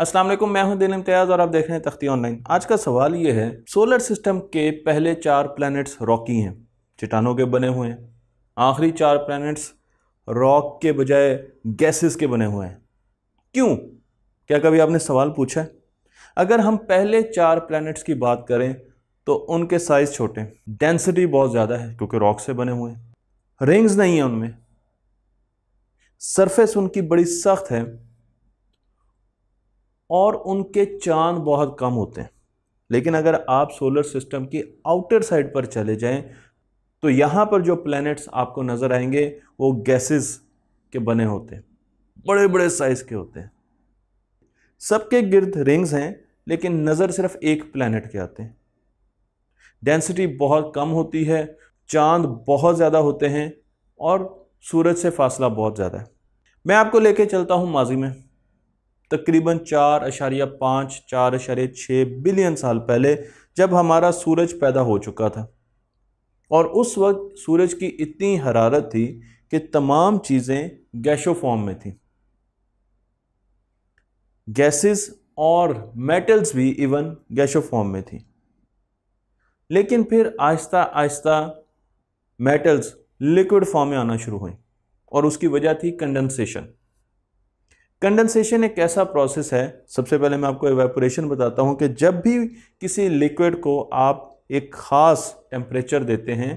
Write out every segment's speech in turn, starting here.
असलम मैं हूं दिल इम्तियाज़ और आप देख रहे हैं तख्ती ऑनलाइन आज का सवाल ये है सोलर सिस्टम के पहले चार प्लैनेट्स रॉकी हैं चट्टानों के बने हुए हैं आखिरी चार प्लैनेट्स रॉक के बजाय गैसेस के बने हुए हैं क्यों क्या कभी आपने सवाल पूछा है अगर हम पहले चार प्लैनेट्स की बात करें तो उनके साइज़ छोटे डेंसिटी बहुत ज़्यादा है क्योंकि रॉक से बने हुए हैं रिंग्स नहीं हैं उनमें सरफेस उनकी बड़ी सख्त है और उनके चांद बहुत कम होते हैं लेकिन अगर आप सोलर सिस्टम की आउटर साइड पर चले जाएं तो यहाँ पर जो प्लैनेट्स आपको नज़र आएंगे वो गैसेस के बने होते हैं बड़े बड़े साइज़ के होते हैं सबके गिर्द रिंग्स हैं लेकिन नज़र सिर्फ एक प्लैनेट के आते हैं डेंसिटी बहुत कम होती है चांद बहुत ज़्यादा होते हैं और सूरज से फासला बहुत ज़्यादा है मैं आपको लेके चलता हूँ माजी में तकरीबन चार अशारिया पाँच चार अशारिया छः बिलियन साल पहले जब हमारा सूरज पैदा हो चुका था और उस वक्त सूरज की इतनी हरारत थी कि तमाम चीज़ें गैशो फॉर्म में थी गैसेस और मेटल्स भी इवन गैशो फॉर्म में थी लेकिन फिर आहिस्ता आहिस्ता मेटल्स लिक्विड फॉर्म में आना शुरू हुई और उसकी वजह थी कंडेंसेशन कंडेंसेशन एक ऐसा प्रोसेस है सबसे पहले मैं आपको एवेपोरेशन बताता हूँ कि जब भी किसी लिक्विड को आप एक ख़ास टेम्परेचर देते हैं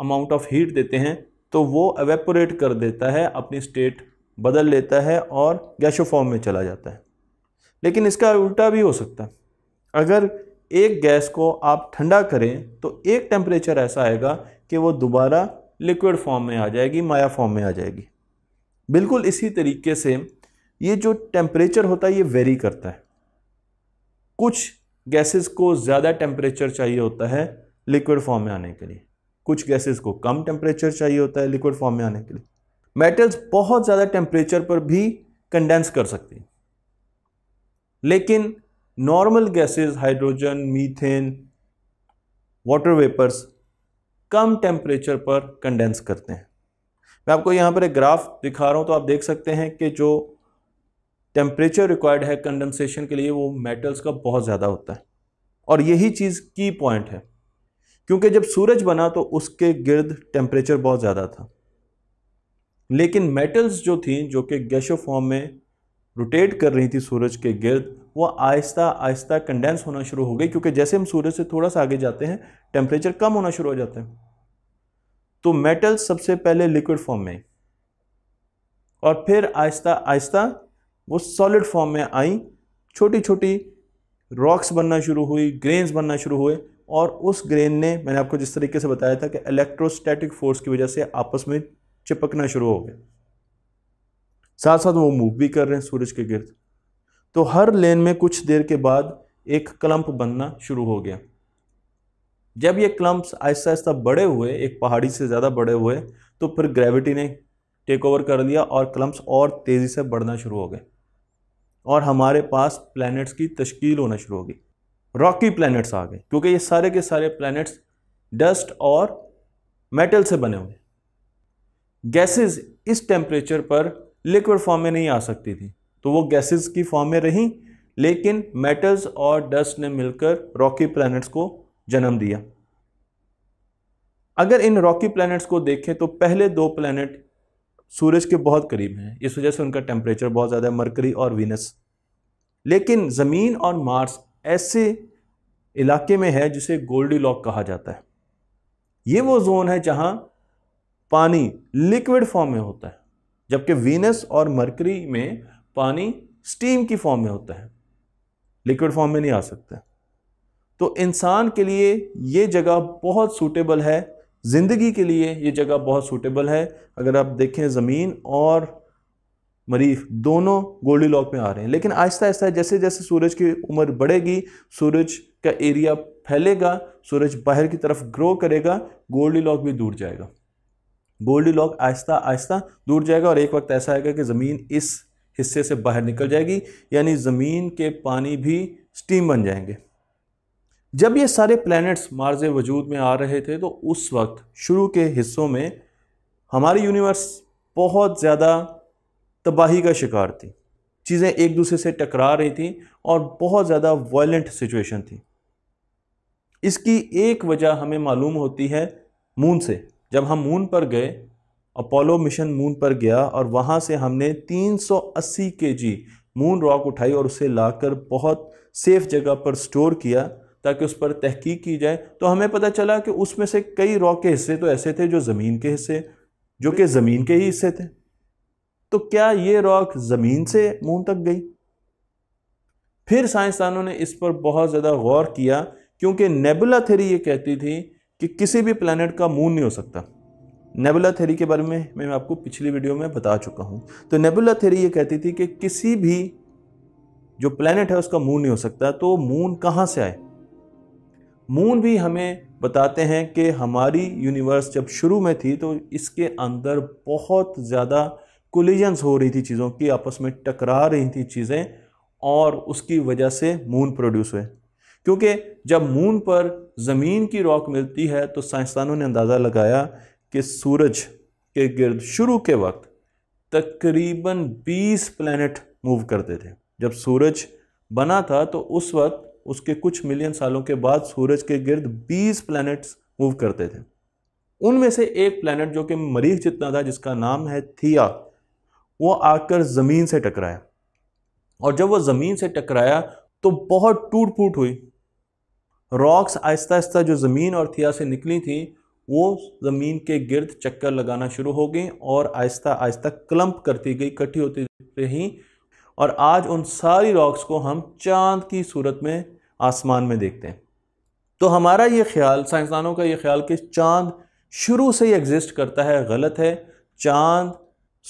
अमाउंट ऑफ हीट देते हैं तो वो एवेपोरेट कर देता है अपनी स्टेट बदल लेता है और गैशो फॉर्म में चला जाता है लेकिन इसका उल्टा भी हो सकता है अगर एक गैस को आप ठंडा करें तो एक टेम्परेचर ऐसा आएगा कि वो दोबारा लिक्विड फॉर्म में आ जाएगी माया फॉर्म में आ जाएगी बिल्कुल इसी तरीके से ये जो टेम्परेचर होता है ये वेरी करता है कुछ गैसेस को ज़्यादा टेम्परेचर चाहिए होता है लिक्विड फॉर्म में आने के लिए कुछ गैसेस को कम टेम्परेचर चाहिए होता है लिक्विड फॉर्म में आने के लिए मेटल्स बहुत ज़्यादा टेम्परेचर पर भी कंडेंस कर सकते हैं लेकिन normal gases hydrogen methane water vapours कम टेम्परेचर पर कंडेंस करते हैं मैं आपको यहाँ पर एक ग्राफ दिखा रहा हूँ तो आप देख सकते हैं कि जो टेम्परेचर रिक्वायर्ड है कंडेंसेशन के लिए वो मेटल्स का बहुत ज़्यादा होता है और यही चीज़ की पॉइंट है क्योंकि जब सूरज बना तो उसके गिर्द टेम्परेचर बहुत ज़्यादा था लेकिन मेटल्स जो थी जो कि गैशो फॉर्म में रोटेट कर रही थी सूरज के गिर्द वो आहिस्ता आहिस्ता कंडेंस होना शुरू हो गई क्योंकि जैसे हम सूरज से थोड़ा सा आगे जाते हैं टेम्परेचर कम होना शुरू हो जाते हैं तो मेटल सबसे पहले लिक्विड फॉर्म में और फिर आहिस्ता आहिस्ता वो सॉलिड फॉर्म में आई छोटी छोटी रॉक्स बनना शुरू हुई ग्रेन्स बनना शुरू हुए और उस ग्रेन ने मैंने आपको जिस तरीके से बताया था कि इलेक्ट्रोस्टैटिक फोर्स की वजह से आपस में चिपकना शुरू हो गया साथ साथ वो मूव भी कर रहे हैं सूरज के गिर्द तो हर लेन में कुछ देर के बाद एक क्लंप बनना शुरू हो गया जब ये क्लम्प्स आहिस्ता आहिस्ता बड़े हुए एक पहाड़ी से ज़्यादा बड़े हुए तो फिर ग्रेविटी ने टेक ओवर कर लिया और क्लम्प्स और तेज़ी से बढ़ना शुरू हो गए और हमारे पास प्लैनेट्स की तश्कील होना शुरू हो गई रॉकी प्लैनेट्स आ गए क्योंकि ये सारे के सारे प्लैनेट्स डस्ट और मेटल से बने हुए गैसेस इस टेम्परेचर पर लिक्विड फॉर्म में नहीं आ सकती थी तो वो गैसेस की फॉर्म में रहीं लेकिन मेटल्स और डस्ट ने मिलकर रॉकी प्लैनेट्स को जन्म दिया अगर इन रॉकी प्लैनेट्स को देखें तो पहले दो प्लैनेट सूरज के बहुत करीब हैं इस वजह से उनका टेम्परेचर बहुत ज़्यादा है मरकरी और वीनस लेकिन ज़मीन और मार्स ऐसे इलाके में है जिसे गोल्डी लॉक कहा जाता है ये वो जोन है जहाँ पानी लिक्विड फॉर्म में होता है जबकि वीनस और मरकरी में पानी स्टीम की फॉर्म में होता है लिक्विड फॉर्म में नहीं आ सकता तो इंसान के लिए ये जगह बहुत सूटेबल है ज़िंदगी के लिए ये जगह बहुत सूटेबल है अगर आप देखें ज़मीन और मरीफ दोनों गोल्डी लॉक में आ रहे हैं लेकिन आहिस्ता आहिस्ता जैसे जैसे सूरज की उम्र बढ़ेगी सूरज का एरिया फैलेगा सूरज बाहर की तरफ ग्रो करेगा गोल्डी लॉक भी दूर जाएगा गोल्डी लॉक आहिस्ता आहिस्ता दूर जाएगा और एक वक्त ऐसा आएगा कि ज़मीन इस हिस्से से बाहर निकल जाएगी यानी ज़मीन के पानी भी स्टीम बन जाएंगे जब ये सारे प्लैनेट्स मार्ज वजूद में आ रहे थे तो उस वक्त शुरू के हिस्सों में हमारी यूनिवर्स बहुत ज़्यादा तबाही का शिकार थी चीज़ें एक दूसरे से टकरा रही थी और बहुत ज़्यादा वायलेंट सिचुएशन थी इसकी एक वजह हमें मालूम होती है मून से जब हम मून पर गए अपोलो मिशन मून पर गया और वहाँ से हमने 380 केजी मून रॉक उठाई और उसे लाकर बहुत सेफ़ जगह पर स्टोर किया ताकि उस पर तहकीक की जाए तो हमें पता चला कि उसमें से कई रॉ के हिस्से तो ऐसे थे जो ज़मीन के हिस्से जो कि ज़मीन के ही हिस्से थे तो क्या ये रॉक ज़मीन से मुंह तक गई फिर साइंसदानों ने इस पर बहुत ज़्यादा गौर किया क्योंकि नेबुला थेरी ये कहती थी कि किसी भी प्लानट का मून नहीं हो सकता नेबुला थेरी के बारे में मैं आपको पिछली वीडियो में बता चुका हूँ तो नेबुला थेरी ये कहती थी कि किसी भी जो प्लानट है उसका मून नहीं हो सकता तो मून कहाँ से आए मून भी हमें बताते हैं कि हमारी यूनिवर्स जब शुरू में थी तो इसके अंदर बहुत ज़्यादा कोलिजन्स हो रही थी चीज़ों की आपस में टकरा रही थी चीज़ें और उसकी वजह से मून प्रोड्यूस हुए क्योंकि जब मून पर ज़मीन की रॉक मिलती है तो साइंसदानों ने अंदाज़ा लगाया कि सूरज के गिर्द शुरू के वक्त तकरीबन 20 प्लैनेट मूव करते थे जब सूरज बना था तो उस वक्त उसके कुछ मिलियन सालों के बाद सूरज के गिर्द 20 प्लैनेट्स मूव करते थे उनमें से एक प्लैनेट जो कि मरीख जितना था जिसका नाम है थिया वो आकर ज़मीन से टकराया और जब वो ज़मीन से टकराया तो बहुत टूट फूट हुई रॉक्स आहिस्ता आहिस्ता जो ज़मीन और थिया से निकली थी वो ज़मीन के गिर्द चक्कर लगाना शुरू हो गई और आहिस्ता आहिस्ता क्लम्प करती गई इकट्ठी होती रही और आज उन सारी रॉक्स को हम चांद की सूरत में आसमान में देखते हैं तो हमारा ये ख्याल साइंसदानों का ये ख्याल कि चांद शुरू से ही एग्जिस्ट करता है गलत है चांद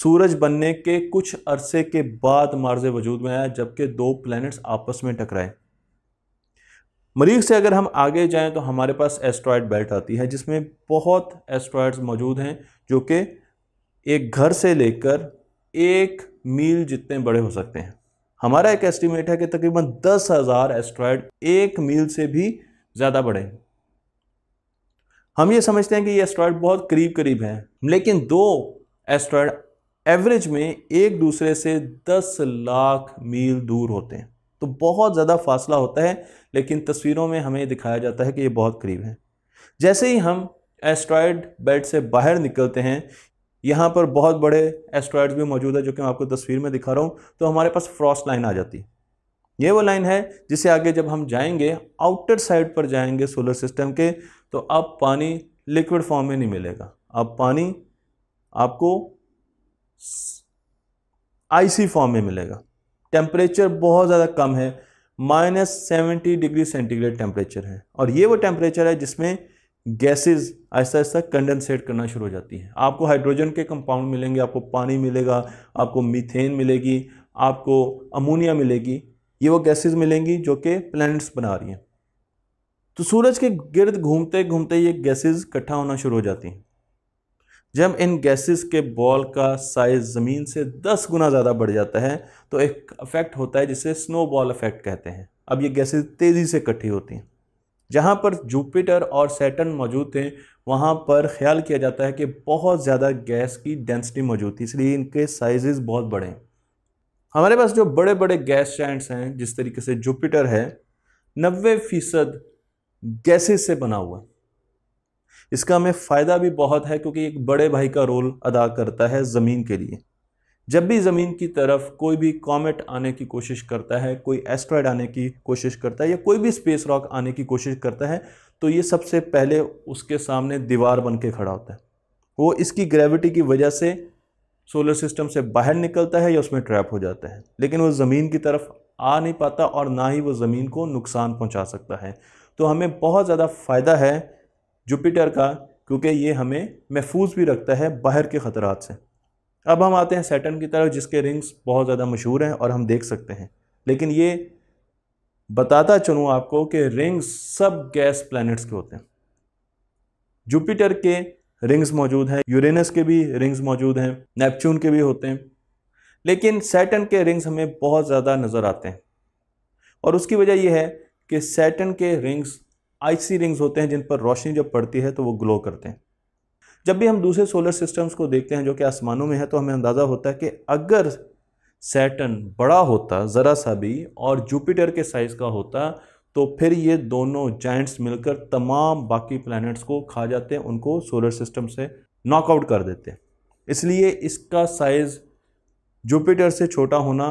सूरज बनने के कुछ अरसे के बाद मार्ज वजूद में आया जबकि दो प्लैनेट्स आपस में टकराए मरीज से अगर हम आगे जाएं तो हमारे पास एस्ट्रॉयड बेल्ट आती है जिसमें बहुत एस्ट्रॉयड्स मौजूद हैं जो कि एक घर से लेकर एक मील जितने बड़े हो सकते हैं हमारा एक एस्टिमेट है कि तकरीबन दस हज़ार एस्ट्रॉयड एक मील से भी ज़्यादा बढ़े हम ये समझते हैं कि ये एस्ट्रॉयड बहुत करीब करीब हैं लेकिन दो एस्ट्रॉयड एवरेज में एक दूसरे से दस लाख मील दूर होते हैं तो बहुत ज़्यादा फासला होता है लेकिन तस्वीरों में हमें दिखाया जाता है कि ये बहुत करीब है जैसे ही हम एस्ट्रॉयड बेल्ट से बाहर निकलते हैं यहाँ पर बहुत बड़े एस्ट्रॉयड्स भी मौजूद है जो कि मैं आपको तस्वीर में दिखा रहा हूँ तो हमारे पास फ्रॉस्ट लाइन आ जाती है ये वो लाइन है जिसे आगे जब हम जाएंगे आउटर साइड पर जाएंगे सोलर सिस्टम के तो अब पानी लिक्विड फॉर्म में नहीं मिलेगा अब पानी आपको आईसी फॉर्म में मिलेगा टेम्परेचर बहुत ज़्यादा कम है minus seventy degree centigrade temperature है और ये वो टेम्परेचर है जिसमें गैसेस ऐसा ऐसा कंडेंसेट करना शुरू हो जाती है आपको हाइड्रोजन के कंपाउंड मिलेंगे आपको पानी मिलेगा आपको मीथेन मिलेगी आपको अमोनिया मिलेगी ये वो गैसेस मिलेंगी जो कि प्लैनेट्स बना रही हैं तो सूरज के गिर्द घूमते घूमते ये गैसेस इकट्ठा होना शुरू हो जाती हैं जब इन गैसेस के बॉल का साइज ज़मीन से दस गुना ज़्यादा बढ़ जाता है तो एक इफेक्ट होता है जिसे स्नो बॉल इफेक्ट कहते हैं अब ये गैसेस तेज़ी से इकट्ठी होती हैं जहाँ पर जुपिटर और सैटन मौजूद थे वहाँ पर ख्याल किया जाता है कि बहुत ज़्यादा गैस की डेंसिटी मौजूद थी इसलिए इनके साइजेस बहुत बड़े हैं हमारे पास जो बड़े बड़े गैस चैंट्स हैं जिस तरीके से जुपिटर है नबे फ़ीसद गैसेज से बना हुआ इसका हमें फ़ायदा भी बहुत है क्योंकि एक बड़े भाई का रोल अदा करता है ज़मीन के लिए जब भी ज़मीन की तरफ कोई भी कॉमेट आने की कोशिश करता है कोई एस्ट्रॉयड आने की कोशिश करता है या कोई भी स्पेस रॉक आने की कोशिश करता है तो ये सबसे पहले उसके सामने दीवार बन के खड़ा होता है वो इसकी ग्रेविटी की वजह से सोलर सिस्टम से बाहर निकलता है या उसमें ट्रैप हो जाता है लेकिन वो ज़मीन की तरफ आ नहीं पाता और ना ही वो ज़मीन को नुकसान पहुंचा सकता है तो हमें बहुत ज़्यादा फ़ायदा है जुपिटर का क्योंकि ये हमें महफूज भी रखता है बाहर के ख़तरात से अब हम आते हैं सैटर्न की तरफ जिसके रिंग्स बहुत ज़्यादा मशहूर हैं और हम देख सकते हैं लेकिन ये बताता चलूँ आपको कि रिंग्स सब गैस प्लैनेट्स के होते हैं जुपिटर के रिंग्स मौजूद हैं यूरेनस के भी रिंग्स मौजूद हैं नेपच्यून के भी होते हैं लेकिन सैटन के रिंग्स हमें बहुत ज़्यादा नज़र आते हैं और उसकी वजह यह है कि सैटन के रिंग्स आइसी रिंग्स होते हैं जिन पर रोशनी जब पड़ती है तो वो ग्लो करते हैं जब भी हम दूसरे सोलर सिस्टम्स को देखते हैं जो कि आसमानों में है तो हमें अंदाज़ा होता है कि अगर सैटन बड़ा होता ज़रा सा भी और जुपिटर के साइज़ का होता तो फिर ये दोनों जाइंट्स मिलकर तमाम बाकी प्लैनेट्स को खा जाते हैं उनको सोलर सिस्टम से नॉकआउट कर देते हैं इसलिए इसका साइज़ जुपिटर से छोटा होना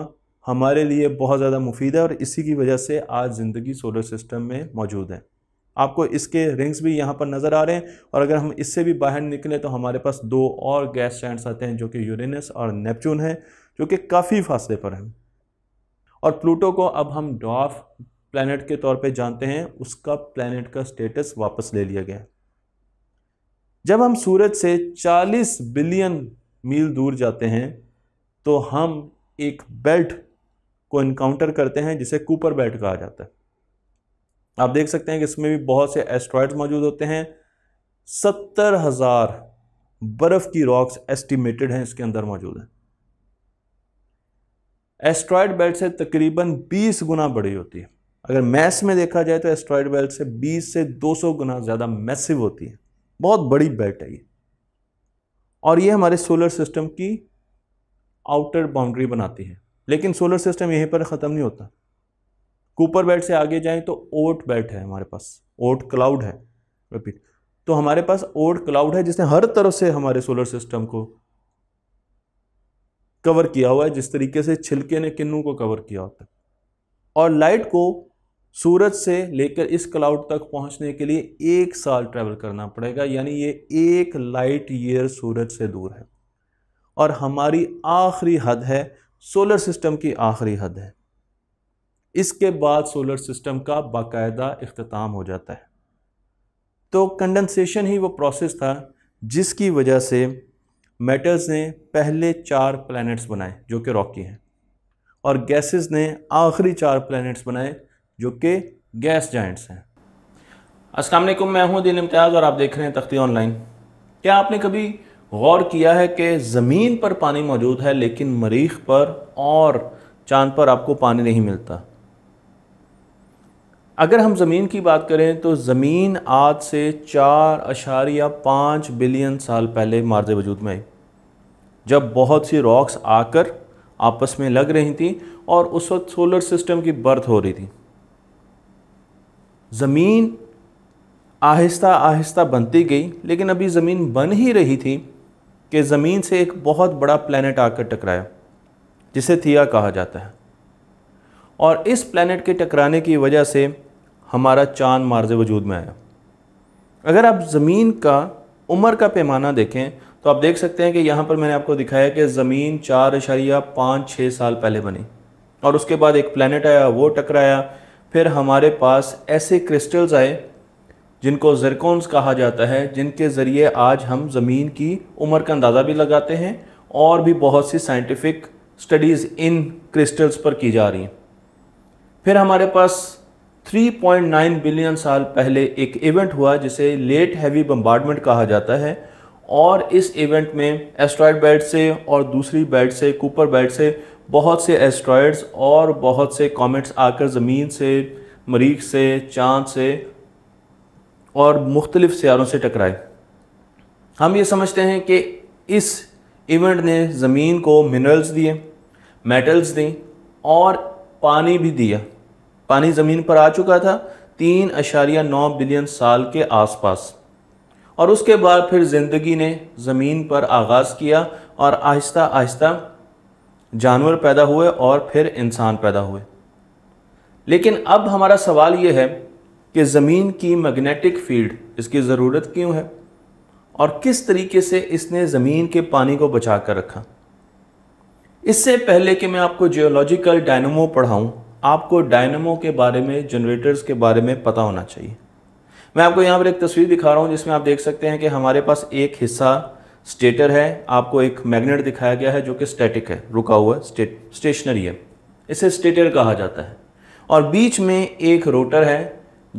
हमारे लिए बहुत ज़्यादा मुफीद है और इसी की वजह से आज ज़िंदगी सोलर सिस्टम में मौजूद है आपको इसके रिंग्स भी यहाँ पर नज़र आ रहे हैं और अगर हम इससे भी बाहर निकले तो हमारे पास दो और गैस चैंड्स आते हैं जो कि यूरेनस और नेपच्यून है जो कि काफ़ी फासले पर हैं और प्लूटो को अब हम डॉफ प्लानट के तौर पर जानते हैं उसका प्लानट का स्टेटस वापस ले लिया गया जब हम सूरज से 40 बिलियन मील दूर जाते हैं तो हम एक बेल्ट को इनकाउंटर करते हैं जिसे कूपर बेल्ट कहा जाता है आप देख सकते हैं कि इसमें भी बहुत से एस्ट्रॉयड्स मौजूद होते हैं सत्तर हज़ार बर्फ़ की रॉक्स एस्टिमेटेड हैं इसके अंदर मौजूद हैं एस्ट्रॉयड बेल्ट से तकरीबन 20 गुना बड़ी होती है अगर मैस में देखा जाए तो एस्ट्रॉयड बेल्ट से 20 से 200 गुना ज़्यादा मैसिव होती है बहुत बड़ी बेल्ट है ये और ये हमारे सोलर सिस्टम की आउटर बाउंड्री बनाती है लेकिन सोलर सिस्टम यहीं पर ख़त्म नहीं होता कूपर बेल्ट से आगे जाएं तो ओट बेल्ट है हमारे पास ओट क्लाउड है रिपीट तो हमारे पास ओट क्लाउड है जिसने हर तरफ से हमारे सोलर सिस्टम को कवर किया हुआ है जिस तरीके से छिलके ने किन्नू को कवर किया होता है और लाइट को सूरज से लेकर इस क्लाउड तक पहुंचने के लिए एक साल ट्रैवल करना पड़ेगा यानी ये एक लाइट ईयर सूरज से दूर है और हमारी आखिरी हद है सोलर सिस्टम की आखिरी हद है इसके बाद सोलर सिस्टम का बाकायदा अख्ताम हो जाता है तो कंडेंसेशन ही वो प्रोसेस था जिसकी वजह से मेटल्स ने पहले चार प्लैनेट्स बनाए जो कि रॉकी हैं और गैसेस ने आखिरी चार प्लैनेट्स बनाए जो कि गैस जाइंट्स हैं अस्सलाम वालेकुम मैं हूं दिन इम्तियाज़ और आप देख रहे हैं तख्ती ऑनलाइन क्या आपने कभी गौर किया है कि ज़मीन पर पानी मौजूद है लेकिन मरीख पर और चांद पर आपको पानी नहीं मिलता अगर हम ज़मीन की बात करें तो ज़मीन आज से चार अशारिया पाँच बिलियन साल पहले मार्ज वजूद में आई जब बहुत सी रॉक्स आकर आपस में लग रही थी और उस वक्त सोलर सिस्टम की बर्थ हो रही थी ज़मीन आहिस्ता आहिस्ता बनती गई लेकिन अभी ज़मीन बन ही रही थी कि ज़मीन से एक बहुत बड़ा प्लानट आकर टकराया जिसे थिया कहा जाता है और इस प्लानट के टकराने की वजह से हमारा चांद मार्ज वजूद में आया अगर आप ज़मीन का उम्र का पैमाना देखें तो आप देख सकते हैं कि यहाँ पर मैंने आपको दिखाया कि ज़मीन चार इशारिया पाँच छः साल पहले बनी और उसके बाद एक प्लानट आया वो टकराया फिर हमारे पास ऐसे क्रिस्टल्स आए जिनको जरकोन्स कहा जाता है जिनके ज़रिए आज हम ज़मीन की उम्र का अंदाज़ा भी लगाते हैं और भी बहुत सी साइंटिफिक स्टडीज़ इन क्रिस्टल्स पर की जा रही हैं फिर हमारे पास 3.9 बिलियन साल पहले एक इवेंट हुआ जिसे लेट हैवी बम्बार्डमेंट कहा जाता है और इस इवेंट में एस्ट्रॉयड बेल्ट से और दूसरी बेल्ट से कूपर बेल्ट से बहुत से एस्ट्रॉयड्स और बहुत से कॉमेट्स आकर ज़मीन से मरीख से चाँद से और मुख्तलिफ़ सियारों से टकराए हम ये समझते हैं कि इस इवेंट ने ज़मीन को मिनरल्स दिए मेटल्स दी और पानी भी दिया पानी ज़मीन पर आ चुका था तीन अशारिया नौ बिलियन साल के आसपास और उसके बाद फिर ज़िंदगी ने ज़मीन पर आगाज़ किया और आहिस्ता आहिस्ता जानवर पैदा हुए और फिर इंसान पैदा हुए लेकिन अब हमारा सवाल ये है कि ज़मीन की मैग्नेटिक फील्ड इसकी ज़रूरत क्यों है और किस तरीके से इसने ज़मीन के पानी को बचा कर रखा इससे पहले कि मैं आपको जियोलॉजिकल डायनमो पढ़ाऊं आपको डायनमो के बारे में जनरेटर्स के बारे में पता होना चाहिए मैं आपको यहाँ पर एक तस्वीर दिखा रहा हूँ जिसमें आप देख सकते हैं कि हमारे पास एक हिस्सा स्टेटर है आपको एक मैग्नेट दिखाया गया है जो कि स्टैटिक है रुका हुआ स्टेशनरी है इसे स्टेटर कहा जाता है और बीच में एक रोटर है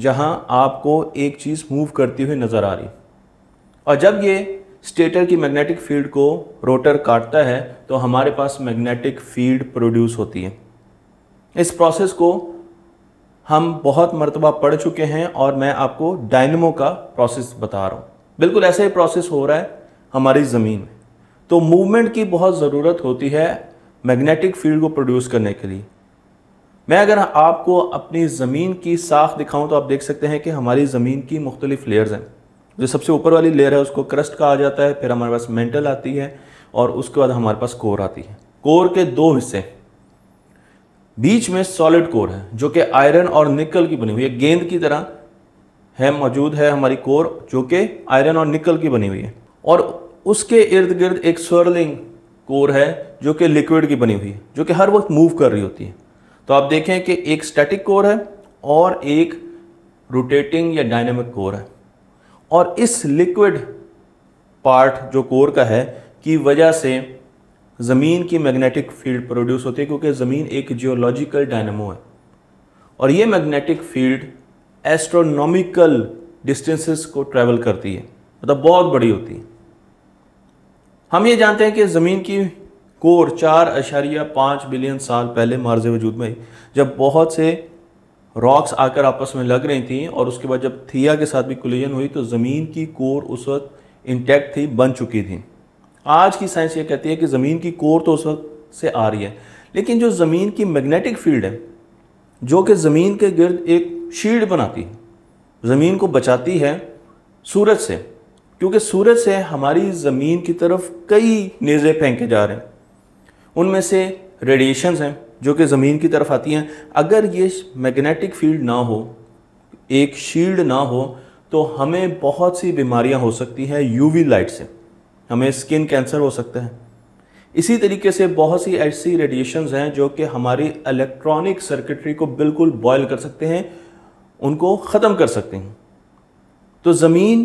जहाँ आपको एक चीज़ मूव करती हुई नज़र आ रही और जब ये स्टेटर की मैग्नेटिक फील्ड को रोटर काटता है तो हमारे पास मैग्नेटिक फील्ड प्रोड्यूस होती है इस प्रोसेस को हम बहुत मरतबा पढ़ चुके हैं और मैं आपको डायनमो का प्रोसेस बता रहा हूँ बिल्कुल ऐसा ही प्रोसेस हो रहा है हमारी ज़मीन में तो मूवमेंट की बहुत ज़रूरत होती है मैग्नेटिक फील्ड को प्रोड्यूस करने के लिए मैं अगर आपको अपनी ज़मीन की साख दिखाऊं तो आप देख सकते हैं कि हमारी ज़मीन की मुख्तलिफ लेयर्स हैं जो सबसे ऊपर वाली लेयर है उसको क्रस्ट कहा जाता है फिर हमारे पास मेंटल आती है और उसके बाद हमारे पास कोर आती है कोर के दो हिस्से बीच में सॉलिड कोर है जो कि आयरन और निकल की बनी हुई है गेंद की तरह है मौजूद है हमारी कोर जो कि आयरन और निकल की बनी हुई है और उसके इर्द गिर्द एक स्वर्लिंग कोर है जो कि लिक्विड की बनी हुई है जो कि हर वक्त मूव कर रही होती है तो आप देखें कि एक स्टैटिक कोर है और एक रोटेटिंग या डायनेमिक कोर है और इस लिक्विड पार्ट जो कोर का है की वजह से ज़मीन की मैग्नेटिक फील्ड प्रोड्यूस होती है क्योंकि ज़मीन एक जियोलॉजिकल डायनमो है और ये मैग्नेटिक फील्ड एस्ट्रोनॉमिकल डिस्टेंसेस को ट्रैवल करती है मतलब बहुत बड़ी होती है हम ये जानते हैं कि ज़मीन की कोर चार अशारिया पाँच बिलियन साल पहले मार्ज वजूद में जब बहुत से रॉक्स आकर आपस में लग रही थी और उसके बाद जब थिया के साथ भी कुलजन हुई तो ज़मीन की कोर उस वक्त इंटैक्ट थी बन चुकी थी आज की साइंस ये कहती है कि ज़मीन की कोर तो उस वक्त से आ रही है लेकिन जो ज़मीन की मैग्नेटिक फील्ड है जो कि ज़मीन के गिर्द एक शील्ड बनाती है ज़मीन को बचाती है सूरज से क्योंकि सूरज से हमारी ज़मीन की तरफ कई नेज़े फेंके जा रहे हैं उनमें से रेडिएशंस हैं जो कि ज़मीन की तरफ आती हैं अगर ये मैग्नेटिक फील्ड ना हो एक शील्ड ना हो तो हमें बहुत सी बीमारियां हो सकती हैं यूवी लाइट से हमें स्किन कैंसर हो सकता है इसी तरीके से बहुत सी ऐसी रेडिएशन हैं जो कि हमारी इलेक्ट्रॉनिक सर्किटरी को बिल्कुल बॉयल कर सकते हैं उनको ख़त्म कर सकते हैं तो ज़मीन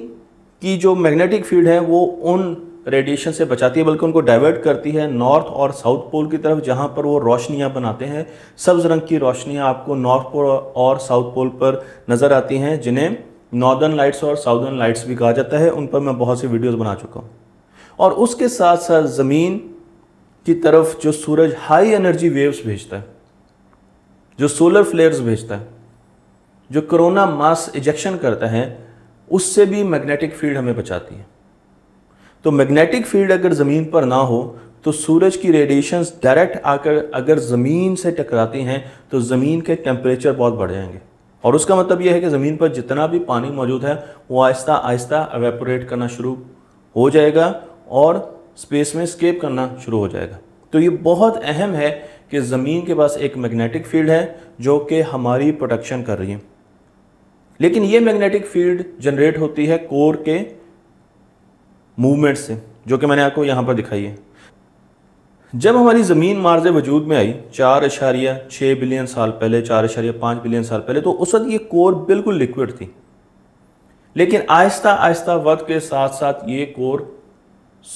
की जो मैग्नेटिक फील्ड है वो उन रेडिएशन से बचाती है बल्कि उनको डाइवर्ट करती है नॉर्थ और साउथ पोल की तरफ जहाँ पर वो रोशनियाँ बनाते हैं सब्ज़ रंग की रोशनियाँ आपको नॉर्थ पोल और साउथ पोल पर नज़र आती हैं जिन्हें नॉर्दर्न लाइट्स और साउदर्न लाइट्स भी कहा जाता है उन पर मैं बहुत सी वीडियोज़ बना चुका हूँ और उसके साथ साथ ज़मीन की तरफ जो सूरज हाई एनर्जी वेव्स भेजता है जो सोलर फ्लेयर्स भेजता है जो कोरोना मास इजेक्शन करता है उससे भी मैग्नेटिक फील्ड हमें बचाती है तो मैग्नेटिक फील्ड अगर ज़मीन पर ना हो तो सूरज की रेडिएशंस डायरेक्ट आकर अगर ज़मीन से टकराती हैं तो ज़मीन के टेम्परेचर बहुत बढ़ जाएंगे और उसका मतलब यह है कि ज़मीन पर जितना भी पानी मौजूद है वो आहिस्ता आहिस्ता एवेपोरेट करना शुरू हो जाएगा और स्पेस में स्केप करना शुरू हो जाएगा तो ये बहुत अहम है कि ज़मीन के पास एक मैग्नेटिक फील्ड है जो कि हमारी प्रोटेक्शन कर रही है लेकिन ये मैग्नेटिक फील्ड जनरेट होती है कोर के मूवमेंट से जो कि मैंने आपको यहाँ पर दिखाई है जब हमारी ज़मीन मार्ज वजूद में आई चार अशारिया छः बिलियन साल पहले चार अशारिया पाँच बिलियन साल पहले तो उस वक्त ये कोर बिल्कुल लिक्विड थी लेकिन आहिस्ता आहिस्ता वक्त के साथ साथ ये कोर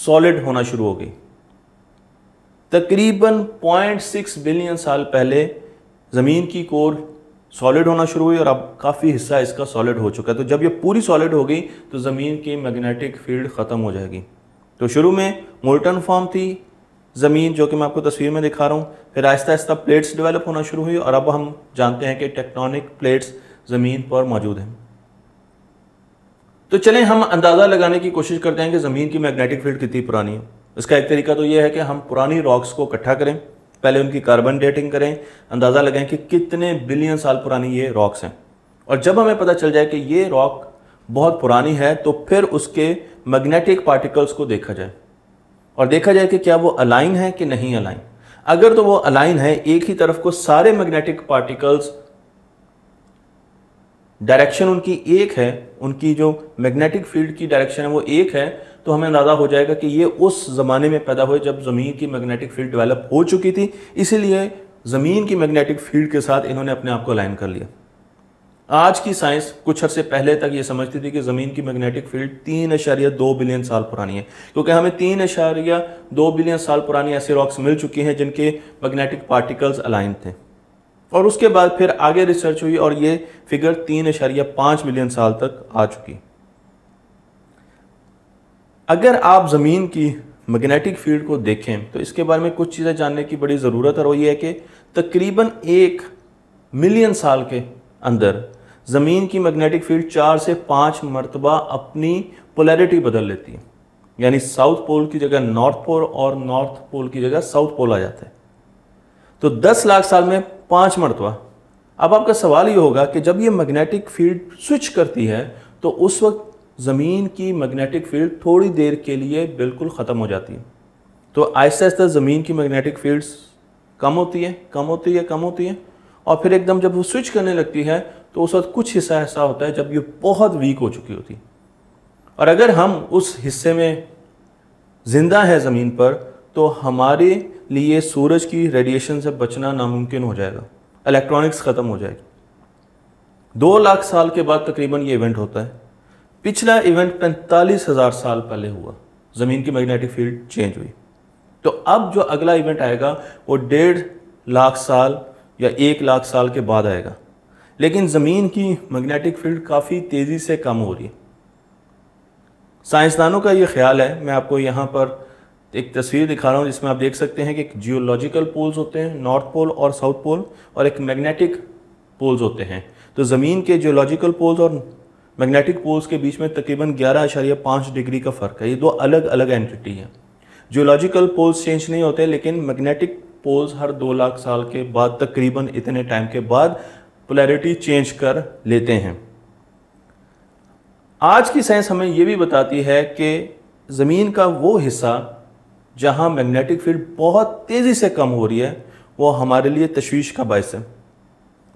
सॉलिड होना शुरू हो गई तकरीबन 0.6 बिलियन साल पहले ज़मीन की कोर सॉलिड होना शुरू हुई और अब काफ़ी हिस्सा इसका सॉलिड हो चुका है तो जब ये पूरी सॉलिड हो गई तो ज़मीन की मैग्नेटिक फील्ड ख़त्म हो जाएगी तो शुरू में मोल्टन फॉर्म थी ज़मीन जो कि मैं आपको तस्वीर में दिखा रहा हूँ फिर आहिस्ता आहिस्ता प्लेट्स डेवलप होना शुरू हुई और अब हम जानते हैं कि टेक्टोनिक प्लेट्स ज़मीन पर मौजूद हैं तो चलें हम अंदाज़ा लगाने की कोशिश करते हैं कि ज़मीन की मैग्नेटिक फील्ड कितनी पुरानी है इसका एक तरीका तो यह है कि हम पुरानी रॉक्स को इकट्ठा करें पहले उनकी कार्बन डेटिंग करें अंदाज़ा लगाएं कि कितने बिलियन साल पुरानी ये रॉक्स हैं और जब हमें पता चल जाए कि ये रॉक बहुत पुरानी है तो फिर उसके मैग्नेटिक पार्टिकल्स को देखा जाए और देखा जाए कि क्या वो अलाइन है कि नहीं अलाइन अगर तो वो अलाइन है एक ही तरफ को सारे मैग्नेटिक पार्टिकल्स डायरेक्शन उनकी एक है उनकी जो मैग्नेटिक फील्ड की डायरेक्शन है वो एक है तो हमें अंदाज़ा हो जाएगा कि ये उस ज़माने में पैदा हुए जब ज़मीन की मैग्नेटिक फील्ड डेवलप हो चुकी थी इसीलिए ज़मीन की मैग्नेटिक फील्ड के साथ इन्होंने अपने आप को अलाइन कर लिया आज की साइंस कुछ अर्से पहले तक ये समझती थी कि ज़मीन की मैग्नेटिक फील्ड तीन अशारिया दो बिलियन साल पुरानी है क्योंकि हमें तीन अशारिया दो बिलियन साल पुरानी ऐसे रॉक्स मिल चुकी हैं जिनके मैग्नेटिक पार्टिकल्स अलाइन थे और उसके बाद फिर आगे रिसर्च हुई और ये फिगर तीन इशारिया पांच मिलियन साल तक आ चुकी अगर आप ज़मीन की मैग्नेटिक फील्ड को देखें तो इसके बारे में कुछ चीज़ें जानने की बड़ी ज़रूरत है और ये है कि तकरीबन एक मिलियन साल के अंदर ज़मीन की मैग्नेटिक फील्ड चार से पांच मरतबा अपनी पोलैरिटी बदल लेती है यानी साउथ पोल की जगह नॉर्थ पोल और नॉर्थ पोल की जगह साउथ पोल आ जाता है तो 10 लाख साल में पाँच मरतबा अब आपका सवाल ये होगा कि जब ये मैग्नेटिक फील्ड स्विच करती है तो उस वक्त ज़मीन की मैग्नेटिक फील्ड थोड़ी देर के लिए बिल्कुल ख़त्म हो जाती है तो आहिस्ता आहिस्ता ज़मीन की मैग्नेटिक फील्ड्स कम होती है कम होती है कम होती है और फिर एकदम जब वो स्विच करने लगती है तो उस वक्त कुछ हिस्सा ऐसा होता है जब ये बहुत वीक हो चुकी होती है और अगर हम उस हिस्से में ज़िंदा है ज़मीन पर तो हमारे लिए सूरज की रेडिएशन से बचना नामुमकिन हो जाएगा इलेक्ट्रॉनिक्स ख़त्म हो जाएगी दो लाख साल के बाद तकरीबन ये इवेंट होता है पिछला इवेंट पैंतालीस हज़ार साल पहले हुआ ज़मीन की मैग्नेटिक फील्ड चेंज हुई तो अब जो अगला इवेंट आएगा वो डेढ़ लाख साल या एक लाख साल के बाद आएगा लेकिन ज़मीन की मैग्नेटिक फील्ड काफ़ी तेज़ी से कम हो रही है साइंसदानों का ये ख्याल है मैं आपको यहाँ पर एक तस्वीर दिखा रहा हूँ जिसमें आप देख सकते हैं कि एक जियोलॉजिकल पोल्स होते हैं नॉर्थ पोल और साउथ पोल और एक मैग्नेटिक पोल्स होते हैं तो ज़मीन के जियोलॉजिकल पोल्स और मैग्नेटिक पोल्स के बीच में तकरीबन ग्यारह आशारिया पाँच डिग्री का फ़र्क है ये दो अलग अलग एंटिटी हैं जियोलॉजिकल पोल्स चेंज नहीं होते लेकिन मैग्नेटिक पोल्स हर दो लाख साल के बाद तकरीबन इतने टाइम के बाद पोलैरिटी चेंज कर लेते हैं आज की साइंस हमें ये भी बताती है कि ज़मीन का वो हिस्सा जहाँ मैग्नेटिक फील्ड बहुत तेज़ी से कम हो रही है वो हमारे लिए तशवीश का बायस है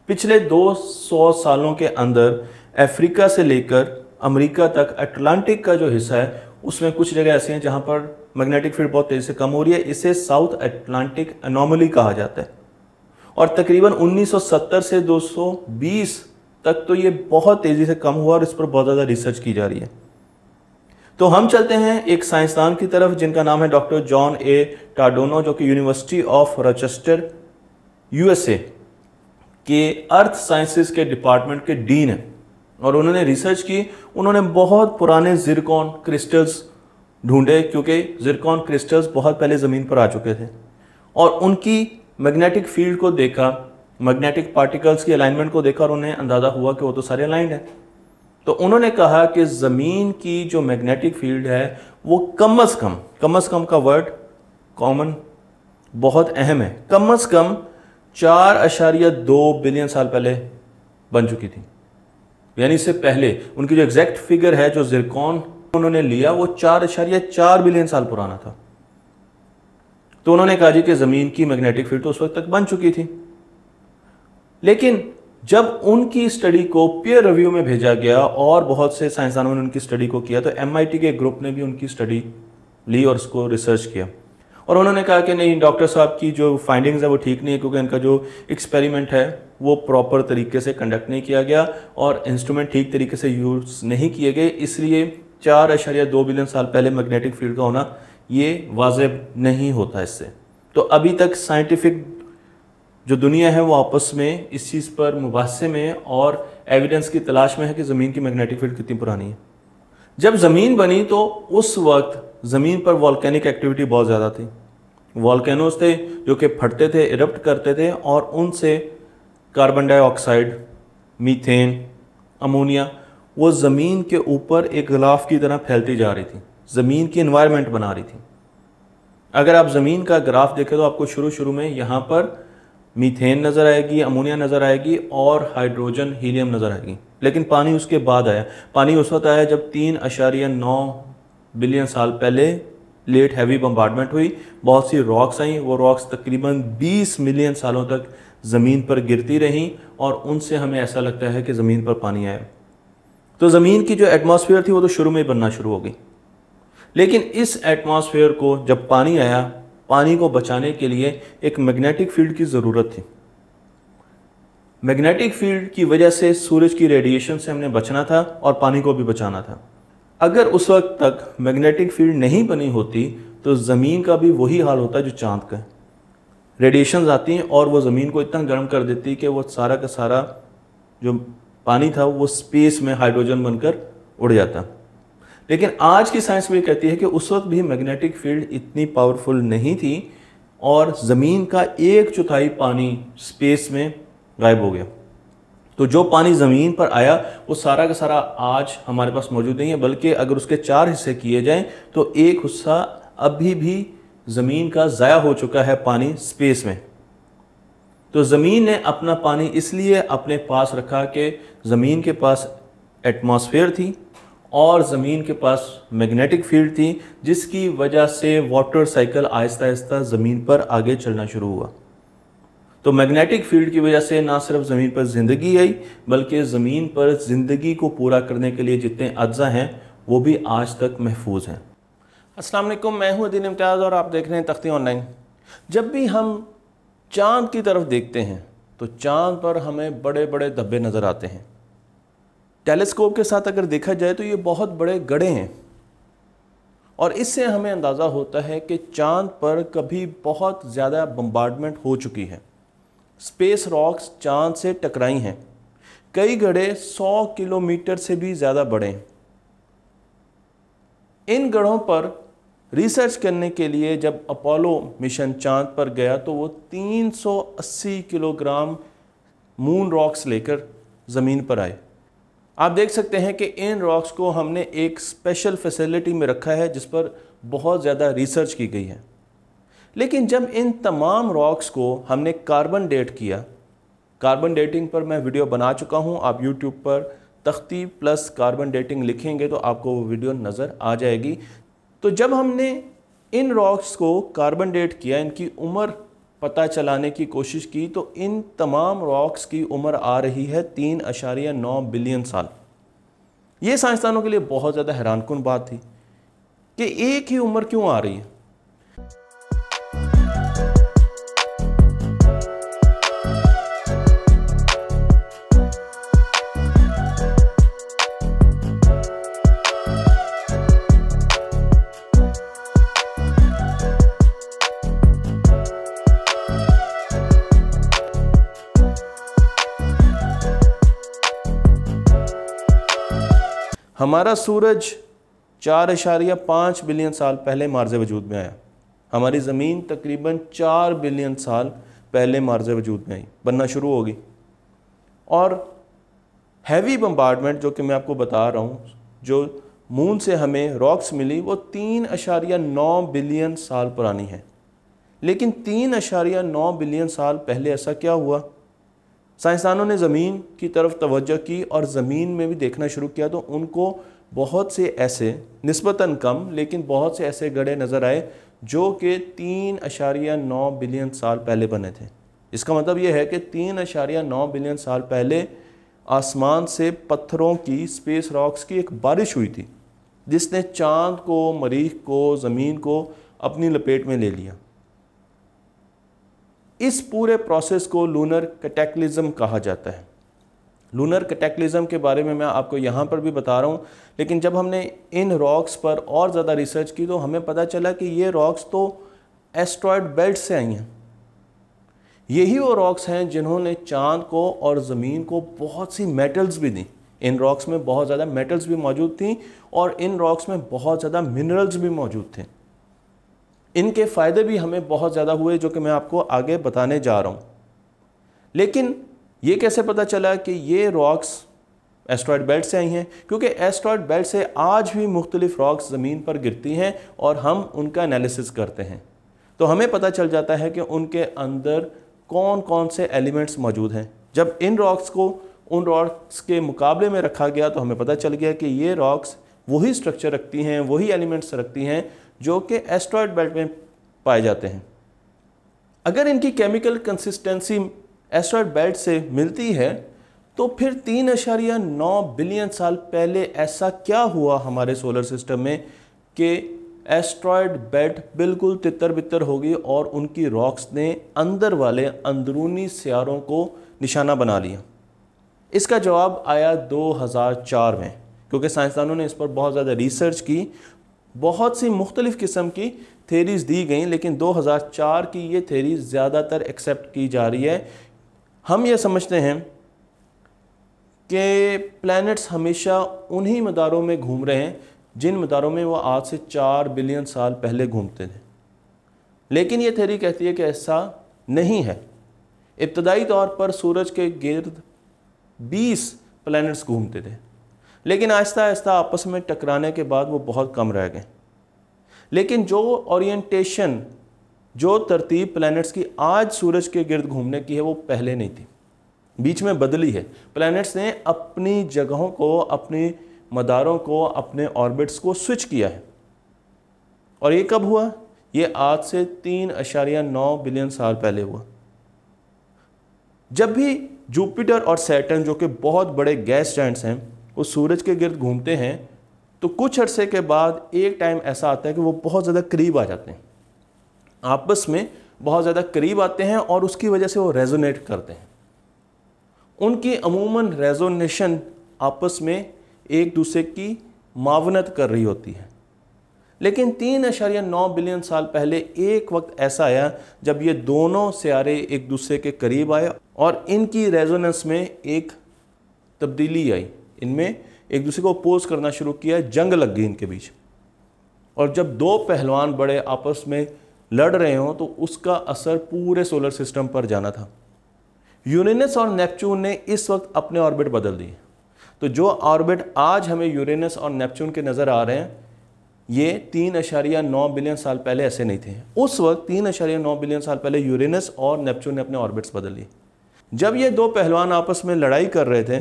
पिछले 200 सालों के अंदर अफ्रीका से लेकर अमेरिका तक अटलांटिक का जो हिस्सा है उसमें कुछ जगह ऐसी हैं जहाँ पर मैग्नेटिक फील्ड बहुत तेज़ी से कम हो रही है इसे साउथ अटलांटिक अनोमली कहा जाता है और तकरीबन 1970 से 220 तक तो ये बहुत तेज़ी से कम हुआ और इस पर बहुत ज़्यादा रिसर्च की जा रही है तो हम चलते हैं एक साइंसदान की तरफ जिनका नाम है डॉक्टर जॉन ए टाडोनो जो कि यूनिवर्सिटी ऑफ रचेस्टर यूएसए के अर्थ साइंसेस के डिपार्टमेंट के डीन हैं और उन्होंने रिसर्च की उन्होंने बहुत पुराने जिरकॉन क्रिस्टल्स ढूंढे क्योंकि जिरकॉन क्रिस्टल्स बहुत पहले ज़मीन पर आ चुके थे और उनकी मैग्नेटिक फील्ड को देखा मैग्नेटिक पार्टिकल्स की अलाइनमेंट को देखा और उन्हें अंदाज़ा हुआ कि वो तो सारे अलाइंड हैं तो उन्होंने कहा कि ज़मीन की जो मैग्नेटिक फील्ड है वो कम अज़ कम कम अज़ कम का वर्ड कॉमन बहुत अहम है कम अज़ कम चार अशारिया दो बिलियन साल पहले बन चुकी थी यानी इससे पहले उनकी जो एग्जैक्ट फिगर है जो जिरकॉन उन्होंने लिया वो चार अशारिया चार बिलियन साल पुराना था तो उन्होंने कहा जी कि ज़मीन की मैग्नेटिक फील्ड तो उस वक्त तक बन चुकी थी लेकिन जब उनकी स्टडी को पीयर रिव्यू में भेजा गया और बहुत से साइंसदानों ने उनकी स्टडी को किया तो एम के ग्रुप ने भी उनकी स्टडी ली और उसको रिसर्च किया और उन्होंने कहा कि नहीं डॉक्टर साहब की जो फाइंडिंग्स है वो ठीक नहीं है क्योंकि इनका जो एक्सपेरिमेंट है वो प्रॉपर तरीके से कंडक्ट नहीं किया गया और इंस्ट्रूमेंट ठीक तरीके से यूज़ नहीं किए गए इसलिए चार अशरिया दो बिलियन साल पहले मैग्नेटिक फील्ड का होना ये वाजब नहीं होता इससे तो अभी तक साइंटिफिक जो दुनिया है वो आपस में इस चीज़ पर मुबासे में और एविडेंस की तलाश में है कि ज़मीन की मैग्नेटिक फील्ड कितनी पुरानी है जब ज़मीन बनी तो उस वक्त ज़मीन पर वॉलैनिक एक्टिविटी बहुत ज़्यादा थी वॉलैनोज थे जो कि फटते थे इरप्ट करते थे और उनसे कार्बन डाइऑक्साइड मीथेन अमोनिया वो ज़मीन के ऊपर एक गलाफ की तरह फैलती जा रही थी ज़मीन की इन्वायरमेंट बना रही थी अगर आप ज़मीन का ग्राफ देखें तो आपको शुरू शुरू में यहाँ पर मीथेन नज़र आएगी अमोनिया नज़र आएगी और हाइड्रोजन हीलियम नज़र आएगी लेकिन पानी उसके बाद आया पानी उस वक्त आया जब तीन अशारिया नौ बिलियन साल पहले लेट हैवी बम्बार्डमेंट हुई बहुत सी रॉक्स आई वो रॉक्स तकरीबन 20 मिलियन सालों तक ज़मीन पर गिरती रहीं और उनसे हमें ऐसा लगता है कि ज़मीन पर पानी आया तो ज़मीन की जो एटमॉस्फेयर थी वो तो शुरू में बनना शुरू हो गई लेकिन इस एटमॉस्फेयर को जब पानी आया पानी को बचाने के लिए एक मैग्नेटिक फील्ड की ज़रूरत थी मैग्नेटिक फील्ड की वजह से सूरज की रेडिएशन से हमने बचना था और पानी को भी बचाना था अगर उस वक्त तक मैग्नेटिक फील्ड नहीं बनी होती तो ज़मीन का भी वही हाल होता है जो चाँद का है आती हैं और वो ज़मीन को इतना गर्म कर देती है कि वो सारा का सारा जो पानी था वो स्पेस में हाइड्रोजन बनकर उड़ जाता लेकिन आज की साइंस भी कहती है कि उस वक्त भी मैग्नेटिक फील्ड इतनी पावरफुल नहीं थी और ज़मीन का एक चौथाई पानी स्पेस में गायब हो गया तो जो पानी ज़मीन पर आया वो सारा का सारा आज हमारे पास मौजूद नहीं है बल्कि अगर उसके चार हिस्से किए जाएं तो एक हिस्सा अभी भी ज़मीन का ज़ाया हो चुका है पानी स्पेस में तो ज़मीन ने अपना पानी इसलिए अपने पास रखा कि ज़मीन के पास एटमॉस्फेयर थी और ज़मीन के पास मैग्नेटिक फील्ड थी जिसकी वजह से वाटर साइकिल आहिस्ता आहिस्ता ज़मीन पर आगे चलना शुरू हुआ तो मैग्नेटिक फील्ड की वजह से ना सिर्फ ज़मीन पर ज़िंदगी आई बल्कि ज़मीन पर ज़िंदगी को पूरा करने के लिए जितने अज्जा हैं वो भी आज तक महफूज हैं वालेकुम मैं हूं दिन इम्तियाज़ और आप देख रहे हैं तख्ती ऑनलाइन जब भी हम चाँद की तरफ देखते हैं तो चाँद पर हमें बड़े बड़े धब्बे नज़र आते हैं टेलीस्कोप के साथ अगर देखा जाए तो ये बहुत बड़े गड़े हैं और इससे हमें अंदाज़ा होता है कि चांद पर कभी बहुत ज़्यादा बम्बार्डमेंट हो चुकी है स्पेस रॉक्स चांद से टकराई हैं कई गड़े 100 किलोमीटर से भी ज़्यादा बड़े हैं इन गढ़ों पर रिसर्च करने के लिए जब अपोलो मिशन चांद पर गया तो वो 380 किलोग्राम मून रॉक्स लेकर ज़मीन पर आए आप देख सकते हैं कि इन रॉक्स को हमने एक स्पेशल फैसिलिटी में रखा है जिस पर बहुत ज़्यादा रिसर्च की गई है लेकिन जब इन तमाम रॉक्स को हमने कार्बन डेट किया कार्बन डेटिंग पर मैं वीडियो बना चुका हूँ आप यूट्यूब पर तख्ती प्लस कार्बन डेटिंग लिखेंगे तो आपको वो वीडियो नज़र आ जाएगी तो जब हमने इन रॉक्स को कार्बन डेट किया इनकी उम्र पता चलाने की कोशिश की तो इन तमाम रॉक्स की उम्र आ रही है तीन अशारिया नौ बिलियन साल ये साइंसदानों के लिए बहुत ज़्यादा हैरान कन बात थी कि एक ही उम्र क्यों आ रही है हमारा सूरज चार अशारिया पाँच बिलियन साल पहले मार्ज वजूद में आया हमारी ज़मीन तकरीबन चार बिलियन साल पहले मार्ज वजूद में आई बनना शुरू होगी और हैवी बम्बार्डमेंट जो कि मैं आपको बता रहा हूँ जो मून से हमें रॉक्स मिली वो तीन अशारिया नौ बिलियन साल पुरानी है लेकिन तीन अशारिया नौ बिलियन साल पहले ऐसा क्या हुआ साइंसदानों ने ज़मीन की तरफ तवज्जो की और ज़मीन में भी देखना शुरू किया तो उनको बहुत से ऐसे नस्बता कम लेकिन बहुत से ऐसे गढ़े नज़र आए जो कि तीन अशारिया नौ बिलियन साल पहले बने थे इसका मतलब ये है कि तीन अशारिया नौ बिलियन साल पहले आसमान से पत्थरों की स्पेस रॉक्स की एक बारिश हुई थी जिसने चांद को मरीख को ज़मीन को अपनी लपेट में ले लिया इस पूरे प्रोसेस को लूनर कैटेक्लिज्म कहा जाता है लूनर कैटेक्लिज्म के बारे में मैं आपको यहाँ पर भी बता रहा हूँ लेकिन जब हमने इन रॉक्स पर और ज़्यादा रिसर्च की तो हमें पता चला कि ये रॉक्स तो एस्ट्रॉयड बेल्ट से आई हैं यही वो रॉक्स हैं जिन्होंने चांद को और ज़मीन को बहुत सी मेटल्स भी दी इन रॉक्स में बहुत ज़्यादा मेटल्स भी मौजूद थी और इन रॉक्स में बहुत ज़्यादा मिनरल्स भी मौजूद थे इनके फ़ायदे भी हमें बहुत ज़्यादा हुए जो कि मैं आपको आगे बताने जा रहा हूँ लेकिन ये कैसे पता चला कि ये रॉक्स एस्ट्रॉयड बेल्ट से आई हैं क्योंकि एस्ट्रॉयड बेल्ट से आज भी मुख्तलिफ रॉक्स ज़मीन पर गिरती हैं और हम उनका एनालिसिस करते हैं तो हमें पता चल जाता है कि उनके अंदर कौन कौन से एलिमेंट्स मौजूद हैं जब इन रॉक्स को उन रॉक्स के मुकाबले में रखा गया तो हमें पता चल गया कि ये रॉक्स वही स्ट्रक्चर रखती हैं वही एलिमेंट्स रखती हैं जो कि एस्ट्रॉयड बेल्ट में पाए जाते हैं अगर इनकी केमिकल कंसिस्टेंसी एस्ट्रॉयड बेल्ट से मिलती है तो फिर तीन अशारिया नौ बिलियन साल पहले ऐसा क्या हुआ हमारे सोलर सिस्टम में कि एस्ट्रॉयड बेल्ट बिल्कुल तितर बितर हो गई और उनकी रॉक्स ने अंदर वाले अंदरूनी सियारों को निशाना बना लिया इसका जवाब आया 2004 में क्योंकि साइंसदानों ने इस पर बहुत ज़्यादा रिसर्च की बहुत सी मुख्तलिफ़ किस्म की थेरीज़ दी गई लेकिन 2004 की ये थेरी ज़्यादातर एक्सेप्ट की जा रही है हम ये समझते हैं कि प्लैनेट्स हमेशा उन्हीं मदारों में घूम रहे हैं जिन मदारों में वो आज से चार बिलियन साल पहले घूमते थे लेकिन ये थेरी कहती है कि ऐसा नहीं है इब्तदाई तौर पर सूरज के गिर्द 20 प्लैनेट्स घूमते थे लेकिन आहिस्ता आहिस्ता आपस में टकराने के बाद वो बहुत कम रह गए लेकिन जो ओरिएंटेशन जो तरतीब प्लैनेट्स की आज सूरज के गिर्द घूमने की है वो पहले नहीं थी बीच में बदली है प्लैनेट्स ने अपनी जगहों को अपनी मदारों को अपने ऑर्बिट्स को स्विच किया है और ये कब हुआ ये आज से तीन अशारिया नौ बिलियन साल पहले हुआ जब भी जुपिटर और सैटर्न जो कि बहुत बड़े गैस जैंट्स हैं वो सूरज के गिरद घूमते हैं तो कुछ अरसे के बाद एक टाइम ऐसा आता है कि वो बहुत ज़्यादा करीब आ जाते हैं आपस में बहुत ज़्यादा करीब आते हैं और उसकी वजह से वो रेजोनेट करते हैं उनकी अमूमन रेजोनेशन आपस में एक दूसरे की मावनत कर रही होती है लेकिन तीन अशारिया नौ बिलियन साल पहले एक वक्त ऐसा आया जब ये दोनों सियारे एक दूसरे के करीब आए और इनकी रेजोनेंस में एक तब्दीली आई इनमें एक दूसरे को अपोज करना शुरू किया जंग लग गई इनके बीच और जब दो पहलवान बड़े आपस में लड़ रहे हों तो उसका असर पूरे सोलर सिस्टम पर जाना था यूरेनस और नेपच्यून ने इस वक्त अपने ऑर्बिट बदल दिए तो जो ऑर्बिट आज हमें यूरेनस और नेपच्यून के नज़र आ रहे हैं ये तीन अशारिया नौ बिलियन साल पहले ऐसे नहीं थे उस वक्त तीन अशारिया नौ बिलियन साल पहले यूरेनस और नेपच्यून ने अपने ऑर्बिट्स बदल लिए जब ये दो पहलवान आपस में लड़ाई कर रहे थे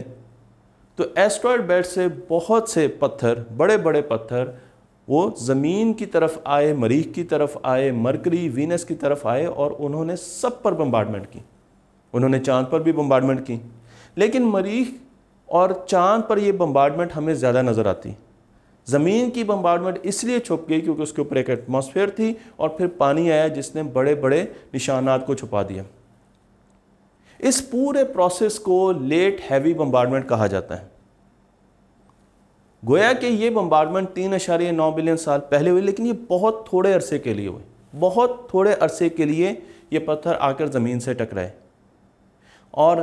तो एस्ट्रॉयड बेल्ट से बहुत से पत्थर बड़े बड़े पत्थर वो ज़मीन की तरफ आए मरीख की तरफ आए मरकरी वीनस की तरफ आए और उन्होंने सब पर बम्बार्डमेंट की उन्होंने चांद पर भी बम्बार्डमेंट की लेकिन मरीख और चांद पर यह बम्बार्डमेंट हमें ज़्यादा नज़र आती ज़मीन की बम्बार्डमेंट इसलिए छुप गई क्योंकि उसके ऊपर एक एटमॉस्फेयर थी और फिर पानी आया जिसने बड़े बड़े निशानात को छुपा दिया इस पूरे प्रोसेस को लेट हैवी बम्बार्डमेंट कहा जाता है गोया कि ये बम्बार्डमेंट तीन अशारे नौ बिलियन साल पहले हुए लेकिन ये बहुत थोड़े अरसे के लिए हुए बहुत थोड़े अरसे के लिए ये पत्थर आकर ज़मीन से टकराए और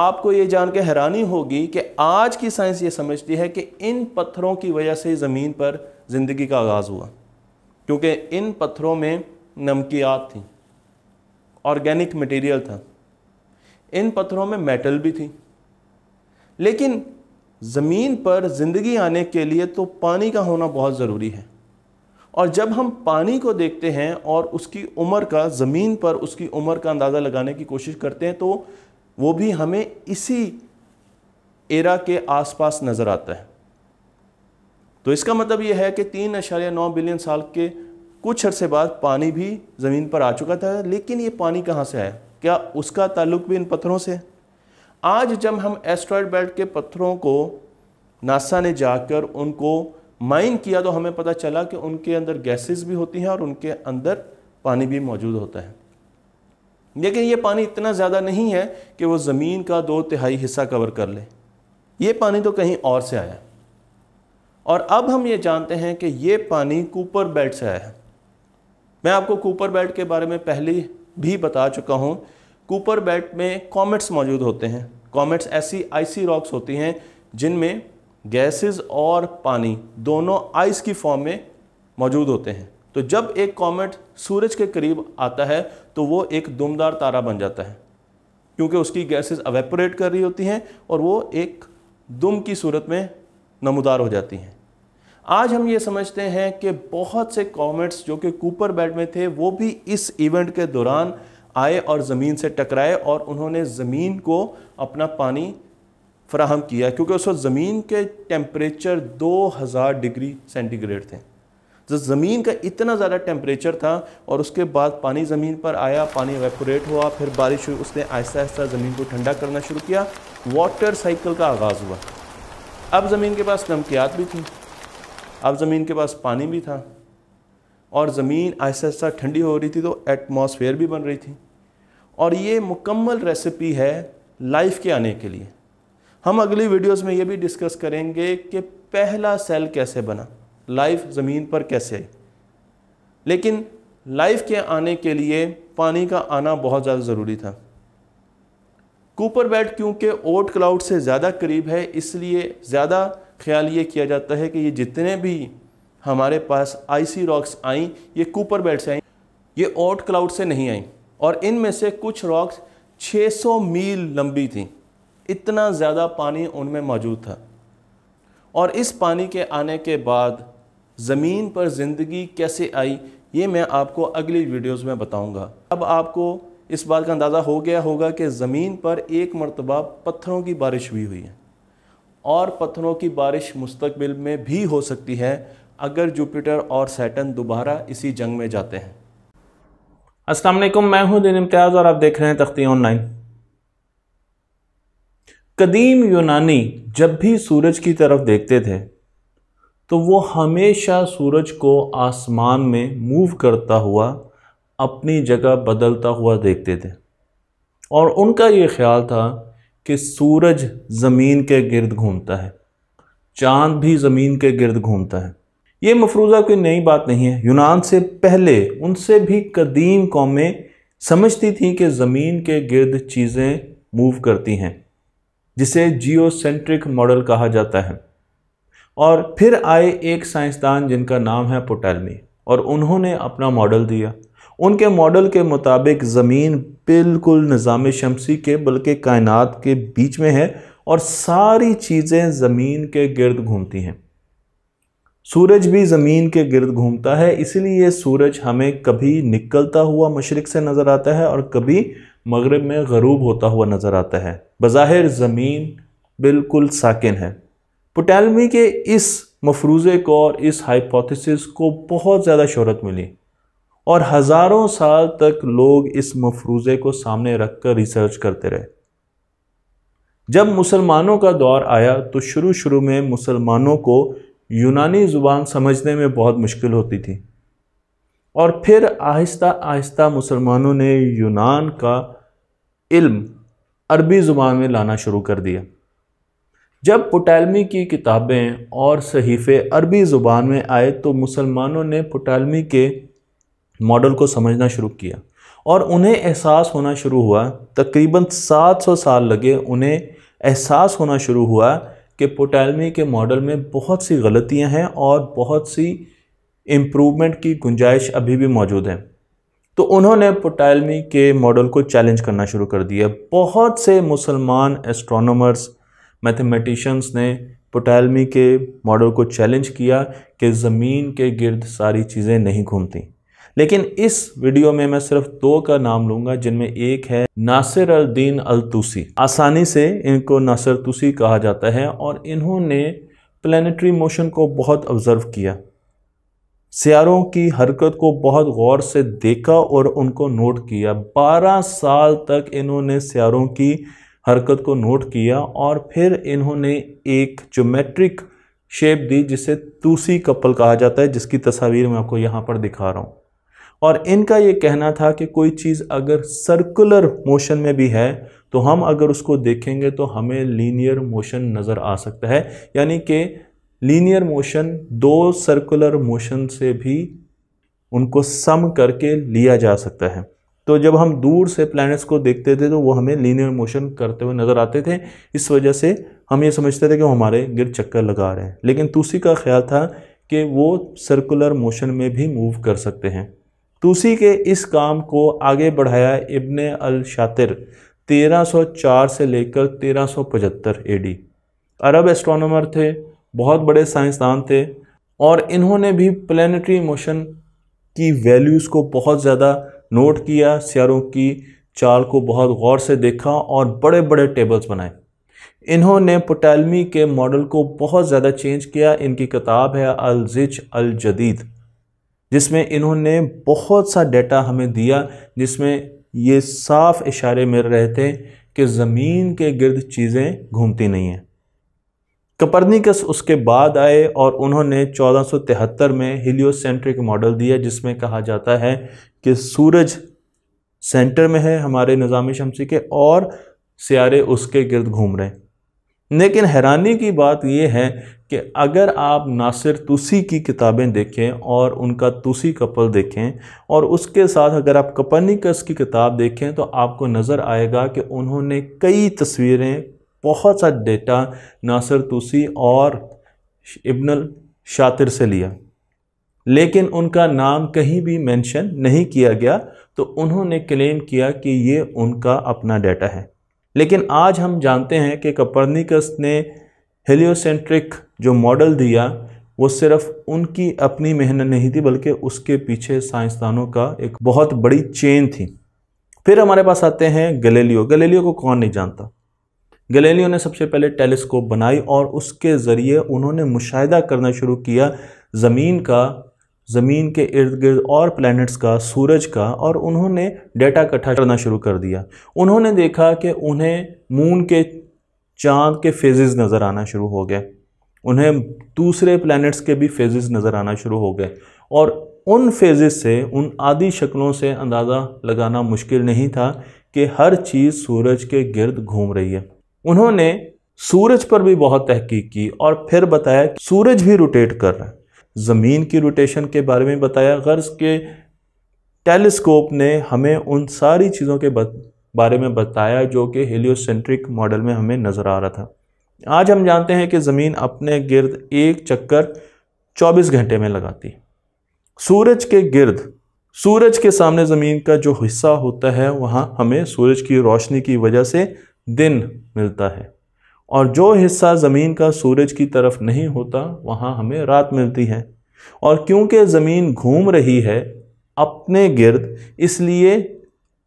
आपको ये जान के हैरानी होगी कि आज की साइंस ये समझती है कि इन पत्थरों की वजह से ज़मीन पर ज़िंदगी का आगाज़ हुआ क्योंकि इन पत्थरों में नमकियात थी ऑर्गेनिक मटेरियल था इन पत्थरों में मेटल भी थी लेकिन ज़मीन पर ज़िंदगी आने के लिए तो पानी का होना बहुत ज़रूरी है और जब हम पानी को देखते हैं और उसकी उम्र का ज़मीन पर उसकी उम्र का अंदाज़ा लगाने की कोशिश करते हैं तो वो भी हमें इसी एरा के आसपास नज़र आता है तो इसका मतलब यह है कि तीन अशार्य नौ बिलियन साल के कुछ अरसे बाद पानी भी ज़मीन पर आ चुका था लेकिन ये पानी कहाँ से आया क्या उसका ताल्लुक भी इन पत्थरों से है आज जब हम एस्ट्रॉयड बेल्ट के पत्थरों को नासा ने जाकर उनको माइन किया तो हमें पता चला कि उनके अंदर गैसेस भी होती हैं और उनके अंदर पानी भी मौजूद होता है लेकिन ये पानी इतना ज़्यादा नहीं है कि वो ज़मीन का दो तिहाई हिस्सा कवर कर ले ये पानी तो कहीं और से आया और अब हम ये जानते हैं कि ये पानी कूपर बेल्ट से आया है मैं आपको कूपर बेल्ट के बारे में पहले भी बता चुका हूँ कूपर बेल्ट में कॉमेट्स मौजूद होते हैं कॉमेट्स ऐसी आइसी रॉक्स होती हैं जिनमें गैसेस और पानी दोनों आइस की फॉर्म में मौजूद होते हैं तो जब एक कॉमेट सूरज के करीब आता है तो वो एक दुमदार तारा बन जाता है क्योंकि उसकी गैसेस अवेपोरेट कर रही होती हैं और वो एक दुम की सूरत में नमदार हो जाती हैं आज हम ये समझते हैं कि बहुत से कॉमेट्स जो कि कूपर बेल्ट में थे वो भी इस इवेंट के दौरान आए और ज़मीन से टकराए और उन्होंने ज़मीन को अपना पानी फ्राहम किया क्योंकि उस वक्त ज़मीन के टेम्परेचर 2000 डिग्री सेंटीग्रेड थे जो ज़मीन का इतना ज़्यादा टेम्परेचर था और उसके बाद पानी ज़मीन पर आया पानी वेपोरेट हुआ फिर बारिश हुई उसने आहिस्ता आहिस्ता ज़मीन को ठंडा करना शुरू किया वाटर साइकिल का आगाज़ हुआ अब ज़मीन के पास नमकियात भी थी अब ज़मीन के पास पानी भी था और ज़मीन आहिस्ता आहिस्ता ठंडी हो रही थी तो एटमॉस्फेयर भी बन रही थी और ये मुकम्मल रेसिपी है लाइफ के आने के लिए हम अगली वीडियोस में ये भी डिस्कस करेंगे कि पहला सेल कैसे बना लाइफ ज़मीन पर कैसे आई लेकिन लाइफ के आने के लिए पानी का आना बहुत ज़्यादा ज़रूरी था कूपर बेल्ट क्योंकि ओट क्लाउड से ज़्यादा करीब है इसलिए ज़्यादा ख्याल ये किया जाता है कि ये जितने भी हमारे पास आईसी रॉक्स आई ये कूपर बेल्ट से आई ये ओट क्लाउड से नहीं आई और इनमें से कुछ रॉक्स 600 मील लंबी थी इतना ज़्यादा पानी उनमें मौजूद था और इस पानी के आने के बाद ज़मीन पर ज़िंदगी कैसे आई ये मैं आपको अगली वीडियोस में बताऊंगा अब आपको इस बात का अंदाज़ा हो गया होगा कि ज़मीन पर एक मरतबा पत्थरों की बारिश हुई हुई है और पत्थरों की बारिश मुस्तबिल में भी हो सकती है अगर जुपिटर और सैटन दोबारा इसी जंग में जाते हैं अस्सलाम वालेकुम मैं हूं दिन इम्तियाज़ और आप देख रहे हैं तख्ती ऑनलाइन कदीम यूनानी जब भी सूरज की तरफ देखते थे तो वो हमेशा सूरज को आसमान में मूव करता हुआ अपनी जगह बदलता हुआ देखते थे और उनका ये ख्याल था कि सूरज ज़मीन के गिर्द घूमता है चांद भी ज़मीन के गिर्द घूमता है ये मफरूज़ा कोई नई बात नहीं है यूनान से पहले उनसे भी कदीम कौमें समझती थी कि ज़मीन के गर्द चीज़ें मूव करती हैं जिसे जियोसेंट्रिक मॉडल कहा जाता है और फिर आए एक साइंसदान जिनका नाम है पोटैलमी और उन्होंने अपना मॉडल दिया उनके मॉडल के मुताबिक ज़मीन बिल्कुल निज़ाम शमसी के बल्कि कायनात के बीच में है और सारी चीज़ें ज़मीन के गर्द घूमती हैं सूरज भी ज़मीन के गिरद घूमता है इसीलिए सूरज हमें कभी निकलता हुआ मशरक़ से नज़र आता है और कभी मगरब में गरूब होता हुआ नज़र आता है बज़ाहिर ज़मीन बिल्कुल साकिन है पोटैलमी के इस मफरूज़े को और इस हाइपोथेसिस को बहुत ज़्यादा शहरत मिली और हज़ारों साल तक लोग इस मफरूज़े को सामने रख कर रिसर्च करते रहे जब मुसलमानों का दौर आया तो शुरू शुरू में मुसलमानों को यूनानी ज़ुबान समझने में बहुत मुश्किल होती थी और फिर आहिस्ता आहिस्ता मुसलमानों ने यूनान का इल्म अरबी ज़ुबान में लाना शुरू कर दिया जब पुटालमी की किताबें और सहीफ़े अरबी ज़ुबान में आए तो मुसलमानों ने पुटालमी के मॉडल को समझना शुरू किया और उन्हें एहसास होना शुरू हुआ तकरीबन 700 साल लगे उन्हें एहसास होना शुरू हुआ कि पोटैलमी के मॉडल में बहुत सी गलतियां हैं और बहुत सी इम्प्रूवमेंट की गुंजाइश अभी भी मौजूद है तो उन्होंने पोटैलमी के मॉडल को चैलेंज करना शुरू कर दिया बहुत से मुसलमान एस्ट्रोनर्स मैथमेटिशंस ने पोटैलमी के मॉडल को चैलेंज किया कि ज़मीन के गिर्द सारी चीज़ें नहीं घूमती लेकिन इस वीडियो में मैं सिर्फ दो का नाम लूंगा जिनमें एक है नासिर अल्दीन दीन आसानी से इनको नासिर तूसी कहा जाता है और इन्होंने प्लानिटरी मोशन को बहुत ऑब्ज़र्व किया सियारों की हरकत को बहुत गौर से देखा और उनको नोट किया बारह साल तक इन्होंने सियारों की हरकत को नोट किया और फिर इन्होंने एक जोमेट्रिक शेप दी जिसे तूसी कपल कहा जाता है जिसकी तस्वीर मैं आपको यहाँ पर दिखा रहा हूँ और इनका ये कहना था कि कोई चीज़ अगर सर्कुलर मोशन में भी है तो हम अगर उसको देखेंगे तो हमें लीनियर मोशन नज़र आ सकता है यानी कि लीनियर मोशन दो सर्कुलर मोशन से भी उनको सम करके लिया जा सकता है तो जब हम दूर से प्लैनेट्स को देखते थे तो वो हमें लीनियर मोशन करते हुए नज़र आते थे इस वजह से हम ये समझते थे कि वो हमारे गिर चक्कर लगा रहे हैं लेकिन तुलसी का ख्याल था कि वो सर्कुलर मोशन में भी मूव कर सकते हैं तूसी के इस काम को आगे बढ़ाया इबन अल शातिर 1304 से लेकर 1375 एडी अरब एस्ट्रोनर थे बहुत बड़े साइंसदान थे और इन्होंने भी प्लानटरी मोशन की वैल्यूज़ को बहुत ज़्यादा नोट किया सियारों की चाल को बहुत गौर से देखा और बड़े बड़े टेबल्स बनाए इन्होंने पोटैलमी के मॉडल को बहुत ज़्यादा चेंज किया इनकी किताब है अलजिच अल जदीद जिसमें इन्होंने बहुत सा डेटा हमें दिया जिसमें ये साफ इशारे मिल रहे थे कि ज़मीन के गर्द चीज़ें घूमती नहीं हैं कपर्निकस उसके बाद आए और उन्होंने 1473 में हिलियोसेंट्रिक मॉडल दिया जिसमें कहा जाता है कि सूरज सेंटर में है हमारे निज़ाम शमसी के और सियारे उसके गिर्द घूम रहे हैं लेकिन हैरानी की बात यह है कि अगर आप नासिर तुसी की किताबें देखें और उनका तुसी कपल देखें और उसके साथ अगर आप कपनिकस की किताब देखें तो आपको नज़र आएगा कि उन्होंने कई तस्वीरें बहुत सा डेटा नासिर तुसी और इब्नल शातिर से लिया लेकिन उनका नाम कहीं भी मेंशन नहीं किया गया तो उन्होंने क्लेम किया कि ये उनका अपना डेटा है लेकिन आज हम जानते हैं कि कपर्निकस ने हेलियोसेंट्रिक जो मॉडल दिया वो सिर्फ उनकी अपनी मेहनत नहीं थी बल्कि उसके पीछे साइंसदानों का एक बहुत बड़ी चेन थी फिर हमारे पास आते हैं गलेलियो गलेलियो को कौन नहीं जानता गलेलियो ने सबसे पहले टेलीस्कोप बनाई और उसके ज़रिए उन्होंने मुशाह करना शुरू किया ज़मीन का ज़मीन के इर्द गिर्द और प्लैनेट्स का सूरज का और उन्होंने डेटा इकट्ठा करना शुरू कर दिया उन्होंने देखा कि उन्हें मून के चांद के फेजेस नज़र आना शुरू हो गए उन्हें दूसरे प्लैनेट्स के भी फेजेस नज़र आना शुरू हो गए और उन फेजेस से उन आदि शक्लों से अंदाज़ा लगाना मुश्किल नहीं था कि हर चीज़ सूरज के गिर्द घूम रही है उन्होंने सूरज पर भी बहुत तहकीक की और फिर बताया सूरज भी रोटेट कर रहा है ज़मीन की रोटेशन के बारे में बताया गर्ज के टेलीस्कोप ने हमें उन सारी चीज़ों के बारे में बताया जो कि हेलियोसेंट्रिक मॉडल में हमें नज़र आ रहा था आज हम जानते हैं कि ज़मीन अपने गिर्द एक चक्कर 24 घंटे में लगाती सूरज के गिर्द सूरज के सामने ज़मीन का जो हिस्सा होता है वहाँ हमें सूरज की रोशनी की वजह से दिन मिलता है और जो हिस्सा ज़मीन का सूरज की तरफ नहीं होता वहाँ हमें रात मिलती है और क्योंकि ज़मीन घूम रही है अपने गिर्द इसलिए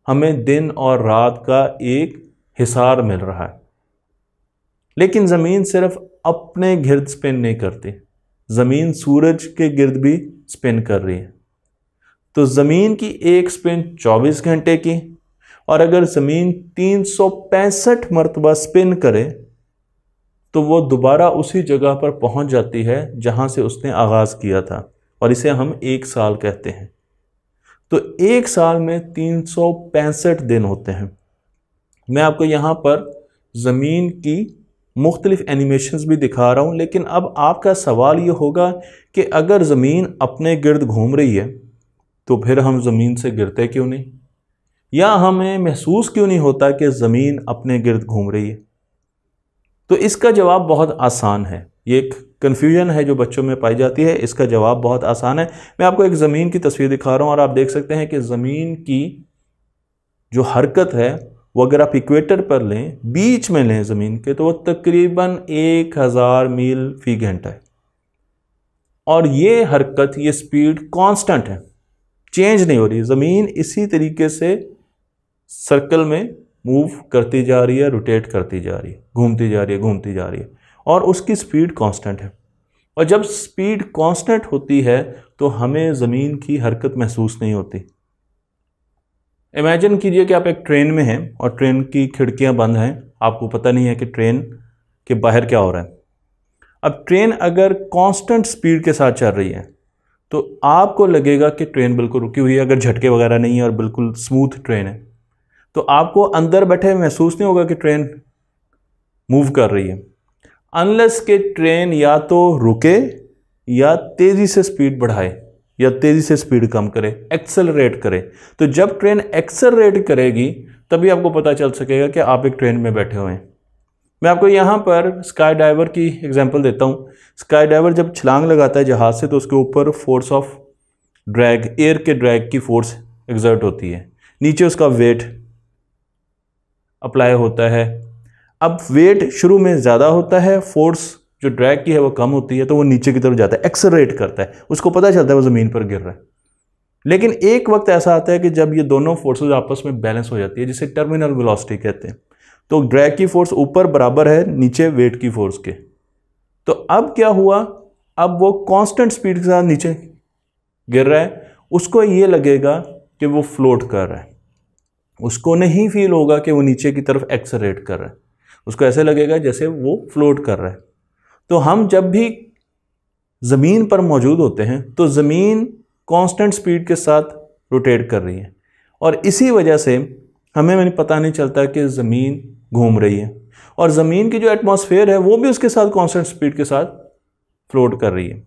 हमें दिन और रात का एक हिसार मिल रहा है लेकिन ज़मीन सिर्फ अपने गिर्द स्पिन नहीं करती ज़मीन सूरज के गिर्द भी स्पिन कर रही है तो ज़मीन की एक स्पिन 24 घंटे की और अगर ज़मीन तीन मरतबा स्पिन करे तो वो दोबारा उसी जगह पर पहुंच जाती है जहां से उसने आगाज़ किया था और इसे हम एक साल कहते हैं तो एक साल में तीन दिन होते हैं मैं आपको यहाँ पर ज़मीन की मुख्तलिफ एनिमेशन भी दिखा रहा हूँ लेकिन अब आपका सवाल ये होगा कि अगर ज़मीन अपने गिरद घूम रही है तो फिर हम ज़मीन से गिरते क्यों नहीं या हमें महसूस क्यों नहीं होता कि ज़मीन अपने गिरद घूम रही है तो इसका जवाब बहुत आसान है ये एक कन्फ्यूजन है जो बच्चों में पाई जाती है इसका जवाब बहुत आसान है मैं आपको एक ज़मीन की तस्वीर दिखा रहा हूँ और आप देख सकते हैं कि ज़मीन की जो हरकत है वो अगर आप इक्वेटर पर लें बीच में लें ज़मीन के तो वह तकरीबन एक हज़ार मील फी घंटा है और ये हरकत ये स्पीड कांस्टेंट है चेंज नहीं हो रही ज़मीन इसी तरीके से सर्कल में मूव करती जा रही है रोटेट करती जा रही है घूमती जा रही है घूमती जा रही है और उसकी स्पीड कांस्टेंट है और जब स्पीड कांस्टेंट होती है तो हमें ज़मीन की हरकत महसूस नहीं होती इमेजिन कीजिए कि आप एक ट्रेन में हैं और ट्रेन की खिड़कियां बंद हैं आपको पता नहीं है कि ट्रेन के बाहर क्या हो रहा है अब ट्रेन अगर कांस्टेंट स्पीड के साथ चल रही है तो आपको लगेगा कि ट्रेन बिल्कुल रुकी हुई है अगर झटके वगैरह नहीं है और बिल्कुल स्मूथ ट्रेन है तो आपको अंदर बैठे महसूस नहीं होगा कि ट्रेन मूव कर रही है अनलेस के ट्रेन या तो रुके या तेज़ी से स्पीड बढ़ाए या तेज़ी से स्पीड कम करे एक्सेलरेट करे तो जब ट्रेन एक्सेलरेट करेगी तभी आपको पता चल सकेगा कि आप एक ट्रेन में बैठे हुए हैं मैं आपको यहाँ पर स्काई डाइवर की एग्जांपल देता हूँ स्काई डाइवर जब छलांग लगाता है जहाज़ से तो उसके ऊपर फोर्स ऑफ ड्रैग एयर के ड्रैग की फोर्स एग्जर्ट होती है नीचे उसका वेट अप्लाई होता है अब वेट शुरू में ज़्यादा होता है फोर्स जो ड्रैग की है वो कम होती है तो वो नीचे की तरफ जाता है एक्सलरेट करता है उसको पता चलता है वो ज़मीन पर गिर रहा है लेकिन एक वक्त ऐसा आता है कि जब ये दोनों फोर्सेज आपस में बैलेंस हो जाती है जिसे टर्मिनल वेलोसिटी कहते हैं तो ड्रैग की फोर्स ऊपर बराबर है नीचे वेट की फोर्स के तो अब क्या हुआ अब वो कांस्टेंट स्पीड के साथ नीचे गिर रहा है उसको ये लगेगा कि वो फ्लोट कर रहा है उसको नहीं फील होगा कि वो नीचे की तरफ एक्सरेट कर रहा है उसको ऐसे लगेगा जैसे वो फ्लोट कर रहा है तो हम जब भी ज़मीन पर मौजूद होते हैं तो ज़मीन कांस्टेंट स्पीड के साथ रोटेट कर रही है और इसी वजह से हमें मैंने पता नहीं चलता कि ज़मीन घूम रही है और ज़मीन की जो एटमॉस्फेयर है वो भी उसके साथ कांस्टेंट स्पीड के साथ फ्लोट कर रही है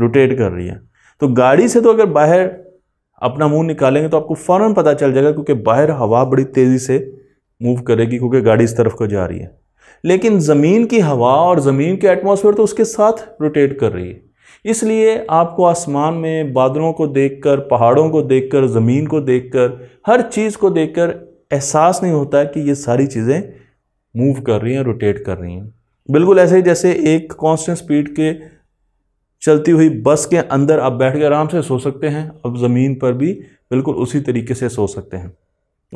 रोटेट कर रही है तो गाड़ी से तो अगर बाहर अपना मुंह निकालेंगे तो आपको फ़ौरन पता चल जाएगा क्योंकि बाहर हवा बड़ी तेज़ी से मूव करेगी क्योंकि गाड़ी इस तरफ को जा रही है लेकिन ज़मीन की हवा और ज़मीन के एटमॉस्फेयर तो उसके साथ रोटेट कर रही है इसलिए आपको आसमान में बादलों को देखकर पहाड़ों को देखकर ज़मीन को देखकर हर चीज़ को देखकर एहसास नहीं होता कि ये सारी चीज़ें मूव कर रही हैं रोटेट कर रही हैं बिल्कुल ऐसे ही जैसे एक कांस्टेंट स्पीड के चलती हुई बस के अंदर आप बैठ के आराम से सो सकते हैं अब ज़मीन पर भी बिल्कुल उसी तरीके से सो सकते हैं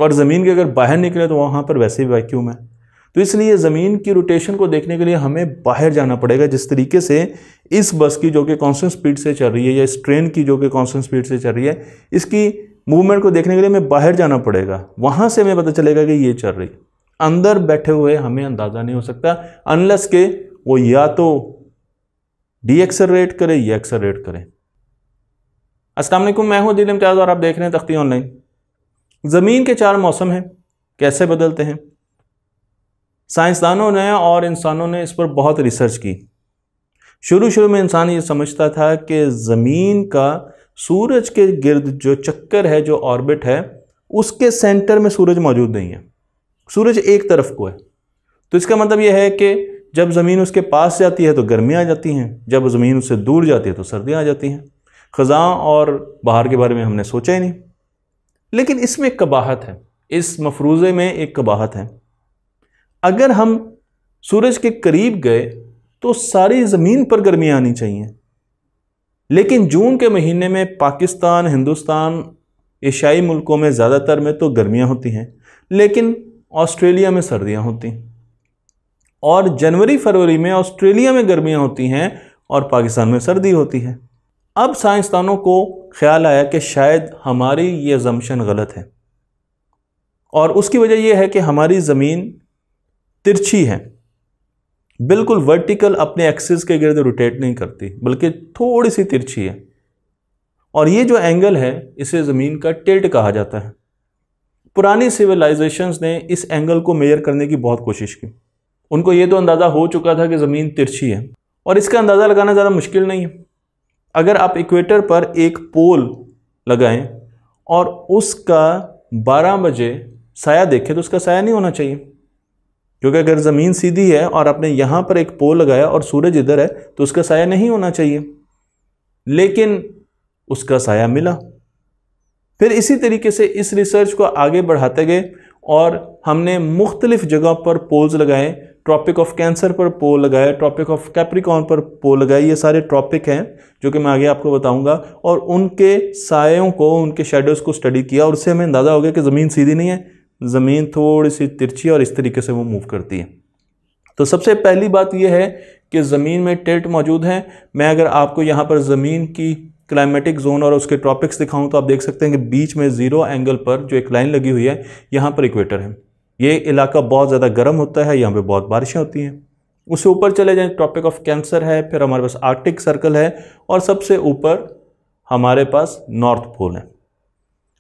और ज़मीन के अगर बाहर निकले तो वहाँ पर वैसे ही वैक्यूम है तो इसलिए ज़मीन की रोटेशन को देखने के लिए हमें बाहर जाना पड़ेगा जिस तरीके से इस बस की जो कि कांस्टेंट स्पीड से चल रही है या इस ट्रेन की जो कि कांस्टेंट स्पीड से चल रही है इसकी मूवमेंट को देखने के लिए हमें बाहर जाना पड़ेगा वहाँ से हमें पता चलेगा कि ये चल रही अंदर बैठे हुए हमें अंदाज़ा नहीं हो सकता अनलस के वो या तो डी एक्सलरेट करें या एक्सलरेट करें असलम मैं हूं दिल इम्तियाज़ और आप देख रहे हैं तख्ती ऑनलाइन ज़मीन के चार मौसम हैं कैसे बदलते हैं साइंसदानों ने और इंसानों ने इस पर बहुत रिसर्च की शुरू शुरू में इंसान ये समझता था कि ज़मीन का सूरज के गिर्द जो चक्कर है जो ऑर्बिट है उसके सेंटर में सूरज मौजूद नहीं है सूरज एक तरफ को है तो इसका मतलब यह है कि जब ज़मीन उसके पास जाती है तो गर्मी आ जाती हैं जब ज़मीन उससे दूर जाती है तो सर्दियाँ आ जाती हैं ख़ज़ा और बाहर के बारे में हमने सोचा ही नहीं लेकिन इसमें एक कबाहत है इस मफरूज़े में एक कबाहत है अगर हम सूरज के करीब गए तो सारी ज़मीन पर गर्मी आनी चाहिए लेकिन जून के महीने में पाकिस्तान हिंदुस्तान एशियाई मुल्कों में ज़्यादातर में तो गर्मियाँ होती हैं लेकिन ऑस्ट्रेलिया में सर्दियाँ होती हैं और जनवरी फरवरी में ऑस्ट्रेलिया में गर्मियाँ होती हैं और पाकिस्तान में सर्दी होती है अब साइंसदानों को ख्याल आया कि शायद हमारी ये जमशन गलत है और उसकी वजह यह है कि हमारी ज़मीन तिरछी है बिल्कुल वर्टिकल अपने एक्सिस के गिर्द रोटेट नहीं करती बल्कि थोड़ी सी तिरछी है और ये जो एंगल है इसे ज़मीन का टिल्ट कहा जाता है पुरानी सिविलाइजेशंस ने इस एंगल को मेयर करने की बहुत कोशिश की उनको ये तो अंदाज़ा हो चुका था कि ज़मीन तिरछी है और इसका अंदाज़ा लगाना ज़्यादा मुश्किल नहीं है अगर आप इक्वेटर पर एक पोल लगाएं और उसका 12 बजे साया देखें तो उसका साया नहीं होना चाहिए क्योंकि अगर ज़मीन सीधी है और आपने यहाँ पर एक पोल लगाया और सूरज इधर है तो उसका साया नहीं होना चाहिए लेकिन उसका साया मिला फिर इसी तरीके से इस रिसर्च को आगे बढ़ाते गए और हमने मुख्तलिफ़ जगह पर पोल्स लगाए ट्रॉपिक ऑफ कैंसर पर पो लगाया ट्रॉपिक ऑफ कैप्रिकॉन पर पो लगाया ये सारे ट्रॉपिक हैं जो कि मैं आगे आपको बताऊंगा और उनके सायों को उनके शेडोज़ को स्टडी किया और उससे हमें अंदाज़ा हो गया कि ज़मीन सीधी नहीं है ज़मीन थोड़ी सी तिरछी और इस तरीके से वो मूव करती है तो सबसे पहली बात यह है कि ज़मीन में टेल्ट मौजूद है मैं अगर आपको यहाँ पर ज़मीन की क्लाइमेटिक जोन और उसके ट्रॉपिक्स दिखाऊं तो आप देख सकते हैं कि बीच में ज़ीरो एंगल पर जो एक लाइन लगी हुई है यहाँ पर इक्वेटर है ये इलाका बहुत ज़्यादा गर्म होता है यहाँ पे बहुत बारिशें होती हैं उससे ऊपर चले जाएँ टॉपिक ऑफ कैंसर है फिर हमारे पास आर्टिक सर्कल है और सबसे ऊपर हमारे पास नॉर्थ पोल है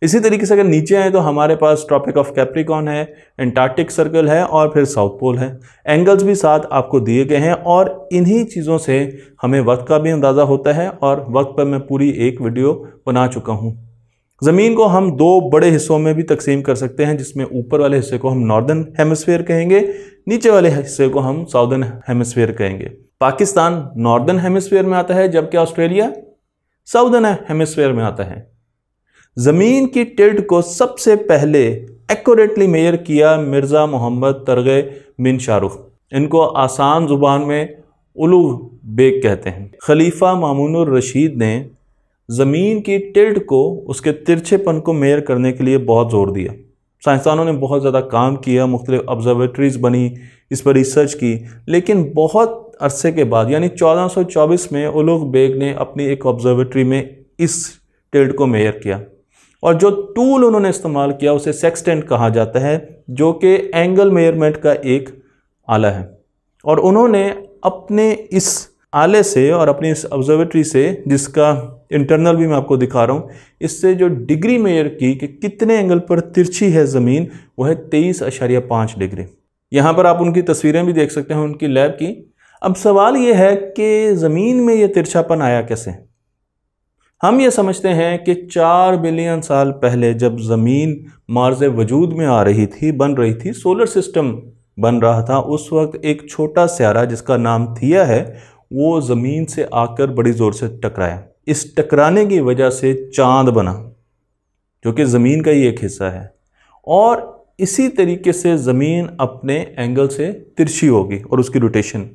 इसी तरीके से अगर नीचे आए तो हमारे पास ट्रॉपिक ऑफ कैप्रिकॉन है एंटार्कटिक सर्कल है और फिर साउथ पोल है एंगल्स भी साथ आपको दिए गए हैं और इन्हीं चीज़ों से हमें वक्त का भी अंदाज़ा होता है और वक्त पर मैं पूरी एक वीडियो बना चुका हूँ ज़मीन को हम दो बड़े हिस्सों में भी तकसीम कर सकते हैं जिसमें ऊपर वाले हिस्से को हम नॉर्दर्न हेमस्फेयर कहेंगे नीचे वाले हिस्से को हम साउदर्न हेमस्फेयर कहेंगे पाकिस्तान नॉर्दर्न हेमस्फेयर में आता है जबकि ऑस्ट्रेलिया साउदर्न हेमस्फेयर में आता है ज़मीन की टिल्ट को सबसे पहले एक्यूरेटली मेयर किया मिर्ज़ा मोहम्मद तरगे बिन शाहरुख इनको आसान ज़ुबान में उलू बेग कहते हैं खलीफा मामून रशीद ने ज़मीन की टिल्ट को उसके तिरछेपन को मेयर करने के लिए बहुत जोर दिया साइंसदानों ने बहुत ज़्यादा काम किया मुख्तलि ऑब्ज़र्वेटरीज़ बनी इस पर रिसर्च की लेकिन बहुत अरसे के बाद यानी 1424 में उलुग बेग ने अपनी एक ऑब्ज़र्वेटरी में इस टिल्ट को मेयर किया और जो टूल उन्होंने इस्तेमाल किया उसे सेक्सटेंट कहा जाता है जो कि एंगल मेयरमेंट का एक आला है और उन्होंने अपने इस आले से और अपनी इस ऑब्जर्वेटरी से जिसका इंटरनल भी मैं आपको दिखा रहा हूँ इससे जो डिग्री मेयर की कि कितने एंगल पर तिरछी है ज़मीन वह है तेईस अशारिया पाँच डिग्री यहाँ पर आप उनकी तस्वीरें भी देख सकते हैं उनकी लैब की अब सवाल ये है कि ज़मीन में ये तिरछापन आया कैसे हम ये समझते हैं कि चार बिलियन साल पहले जब ज़मीन मार्ज वजूद में आ रही थी बन रही थी सोलर सिस्टम बन रहा था उस वक्त एक छोटा स्यारा जिसका नाम थिया है वो ज़मीन से आकर बड़ी ज़ोर से टकराया इस टकराने की वजह से चांद बना जो कि ज़मीन का ही एक हिस्सा है और इसी तरीके से ज़मीन अपने एंगल से तिरछी होगी और उसकी रोटेशन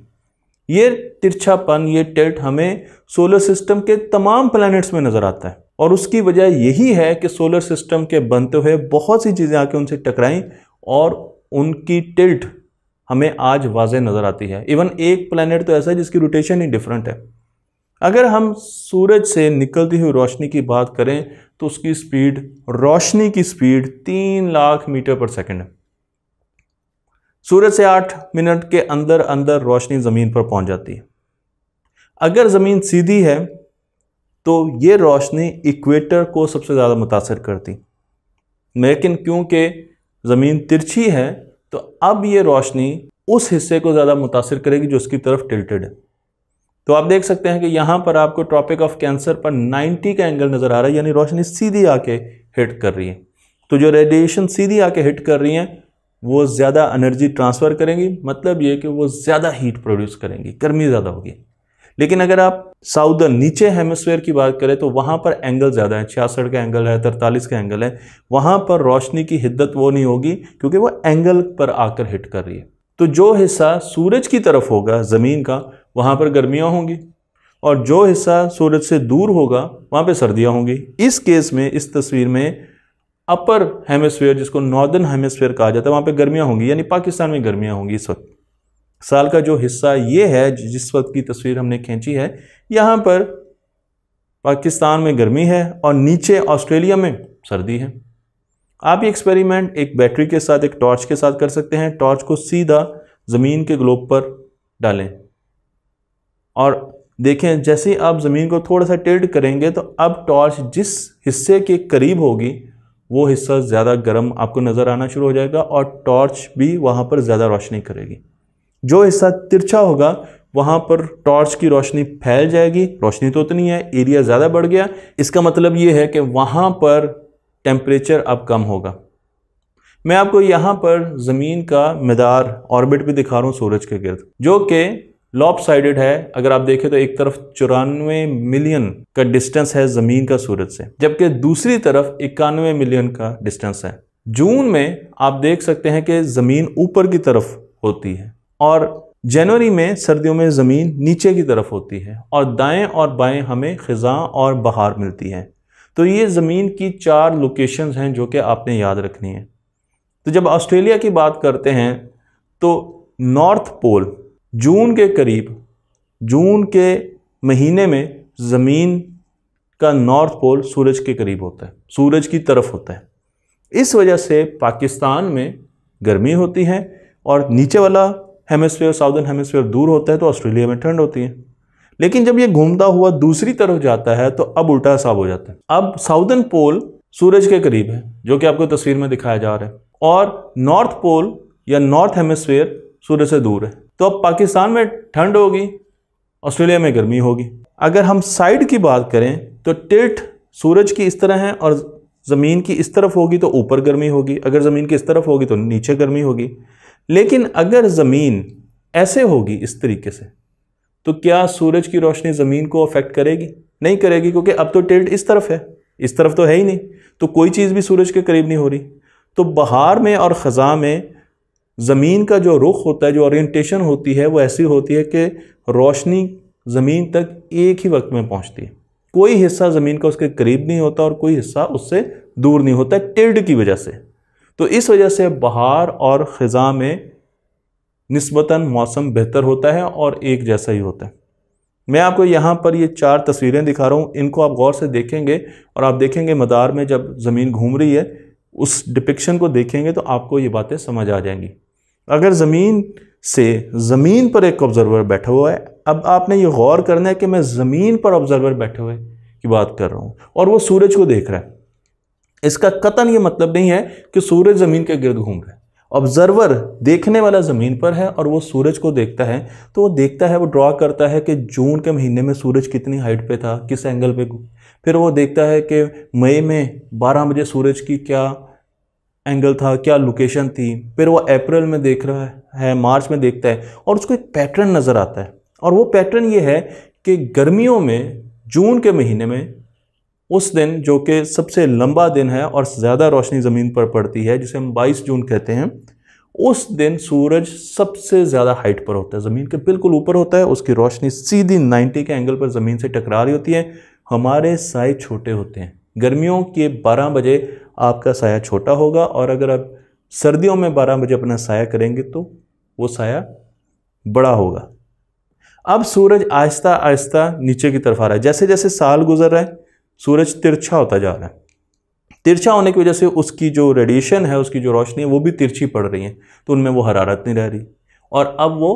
ये तिरछापन ये टेल्ट हमें सोलर सिस्टम के तमाम प्लैनेट्स में नज़र आता है और उसकी वजह यही है कि सोलर सिस्टम के बनते हुए बहुत सी चीज़ें आके उनसे टकराई और उनकी टिल्ट हमें आज वाज नज़र आती है इवन एक प्लानट तो ऐसा है जिसकी रोटेशन ही डिफरेंट है अगर हम सूरज से निकलती हुई रोशनी की बात करें तो उसकी स्पीड रोशनी की स्पीड तीन लाख मीटर पर सेकेंड है सूरज से आठ मिनट के अंदर अंदर रोशनी ज़मीन पर पहुंच जाती है अगर ज़मीन सीधी है तो ये रोशनी इक्वेटर को सबसे ज़्यादा मुतासर करती लेकिन क्योंकि ज़मीन तिरछी है तो अब ये रोशनी उस हिस्से को ज़्यादा मुतासर करेगी जो उसकी तरफ टिल्टेड है तो आप देख सकते हैं कि यहाँ पर आपको ट्रॉपिक ऑफ कैंसर पर 90 का एंगल नज़र आ रहा है यानी रोशनी सीधी आके हिट कर रही है तो जो रेडिएशन सीधी आके हिट कर रही हैं वो ज़्यादा एनर्जी ट्रांसफ़र करेंगी मतलब ये कि वो ज़्यादा हीट प्रोड्यूस करेंगी गर्मी ज़्यादा होगी लेकिन अगर आप साउदर्न नीचे हेमोस्फेयर की बात करें तो वहाँ पर एंगल ज़्यादा है छियासठ का एंगल है तरतालीस का एंगल है वहाँ पर रोशनी की हिद्दत वो नहीं होगी क्योंकि वो एंगल पर आकर हिट कर रही है तो जो हिस्सा सूरज की तरफ होगा ज़मीन का वहाँ पर गर्मियाँ होंगी और जो हिस्सा सूरज से दूर होगा वहाँ पर सर्दियाँ होंगी इस केस में इस तस्वीर में अपर हेमोस्फेयर जिसको नॉर्दर्न हेमोस्फेयर कहा जाता है वहाँ पर गर्मियाँ होंगी यानी पाकिस्तान में गर्मियाँ होंगी इस वक्त साल का जो हिस्सा ये है जिस वक्त की तस्वीर हमने खींची है यहाँ पर पाकिस्तान में गर्मी है और नीचे ऑस्ट्रेलिया में सर्दी है आप ये एक्सपेरिमेंट एक बैटरी के साथ एक टॉर्च के साथ कर सकते हैं टॉर्च को सीधा ज़मीन के ग्लोब पर डालें और देखें जैसे ही आप ज़मीन को थोड़ा सा टेढ़ करेंगे तो अब टॉर्च जिस हिस्से के करीब होगी वो हिस्सा ज़्यादा गर्म आपको नज़र आना शुरू हो जाएगा और टॉर्च भी वहाँ पर ज़्यादा रोशनी करेगी जो हिस्सा तिरछा होगा वहाँ पर टॉर्च की रोशनी फैल जाएगी रोशनी तो उतनी है एरिया ज़्यादा बढ़ गया इसका मतलब ये है कि वहाँ पर टेम्परेचर अब कम होगा मैं आपको यहाँ पर ज़मीन का मदार ऑर्बिट भी दिखा रहा हूँ सूरज के गिर्द जो कि लॉप साइडेड है अगर आप देखें तो एक तरफ चौरानवे मिलियन का डिस्टेंस है ज़मीन का सूरज से जबकि दूसरी तरफ इक्यानवे मिलियन का डिस्टेंस है जून में आप देख सकते हैं कि ज़मीन ऊपर की तरफ होती है और जनवरी में सर्दियों में ज़मीन नीचे की तरफ होती है और दाएं और बाएं हमें ख़ज़ा और बहार मिलती है तो ये ज़मीन की चार लोकेशंस हैं जो कि आपने याद रखनी है तो जब ऑस्ट्रेलिया की बात करते हैं तो नॉर्थ पोल जून के करीब जून के महीने में ज़मीन का नॉर्थ पोल सूरज के करीब होता है सूरज की तरफ होता है इस वजह से पाकिस्तान में गर्मी होती है और नीचे वाला हेमस्फेयर साउदर्न हेमस्फेयर दूर होता है तो ऑस्ट्रेलिया में ठंड होती है लेकिन जब ये घूमता हुआ दूसरी तरफ जाता है तो अब उल्टा हिसाब हो जाता है अब साउदर्न पोल सूरज के करीब है जो कि आपको तस्वीर में दिखाया जा रहा है और नॉर्थ पोल या नॉर्थ हेमस्फेयर सूरज से दूर है तो अब पाकिस्तान में ठंड होगी ऑस्ट्रेलिया में गर्मी होगी अगर हम साइड की बात करें तो टिल्ट सूरज की इस तरह है और ज़मीन की इस तरफ होगी तो ऊपर गर्मी होगी अगर ज़मीन की इस तरफ होगी तो नीचे गर्मी होगी लेकिन अगर ज़मीन ऐसे होगी इस तरीके से तो क्या सूरज की रोशनी ज़मीन को अफेक्ट करेगी नहीं करेगी क्योंकि अब तो टिल्ट इस तरफ है इस तरफ तो है ही नहीं तो कोई चीज़ भी सूरज के करीब नहीं हो रही तो बहार में और ख़ज़ा में ज़मीन का जो रुख होता है जो ओरिएंटेशन होती है वो ऐसी होती है कि रोशनी ज़मीन तक एक ही वक्त में पहुंचती है कोई हिस्सा ज़मीन का उसके करीब नहीं होता और कोई हिस्सा उससे दूर नहीं होता टिल्ड की वजह से तो इस वजह से बहार और ख़ज़ा में नस्बता मौसम बेहतर होता है और एक जैसा ही होता है मैं आपको यहाँ पर ये चार तस्वीरें दिखा रहा हूँ इनको आप गौर से देखेंगे और आप देखेंगे मदार में जब ज़मीन घूम रही है उस डिपिक्शन को देखेंगे तो आपको ये बातें समझ आ जाएंगी अगर ज़मीन से ज़मीन पर एक ऑब्ज़रवर बैठा हुआ है अब आपने ये गौर करना है कि मैं ज़मीन पर ऑब्ज़रवर बैठे हुए की बात कर रहा हूँ और वो सूरज को देख रहा है इसका कतन ये मतलब नहीं है कि सूरज ज़मीन के गिर्द घूम रहा है ऑब्जर्वर देखने वाला ज़मीन पर है और वो सूरज को देखता है तो वो देखता है वो ड्रॉ करता है कि जून के महीने में सूरज कितनी हाइट पे था किस एंगल पे फिर वो देखता है कि मई में 12 बजे सूरज की क्या एंगल था क्या लोकेशन थी फिर वो अप्रैल में देख रहा है मार्च में देखता है और उसको एक पैटर्न नज़र आता है और वो पैटर्न ये है कि गर्मियों में जून के महीने में उस दिन जो कि सबसे लंबा दिन है और ज़्यादा रोशनी ज़मीन पर पड़ती है जिसे हम 22 जून कहते हैं उस दिन सूरज सबसे ज़्यादा हाइट पर होता है ज़मीन के बिल्कुल ऊपर होता है उसकी रोशनी सीधी 90 के एंगल पर ज़मीन से टकरा रही होती है हमारे साए छोटे होते हैं गर्मियों के 12 बजे आपका साया छोटा होगा और अगर आप सर्दियों में बारह बजे अपना साया करेंगे तो वो साया बड़ा होगा अब सूरज आहिस्ता आहिस्ता नीचे की तरफ आ रहा है जैसे जैसे साल गुजर रहा है सूरज तिरछा होता जा रहा है तिरछा होने की वजह से उसकी जो रेडिएशन है उसकी जो रोशनी है वो भी तिरछी पड़ रही है तो उनमें वो हरारत नहीं रह रही और अब वो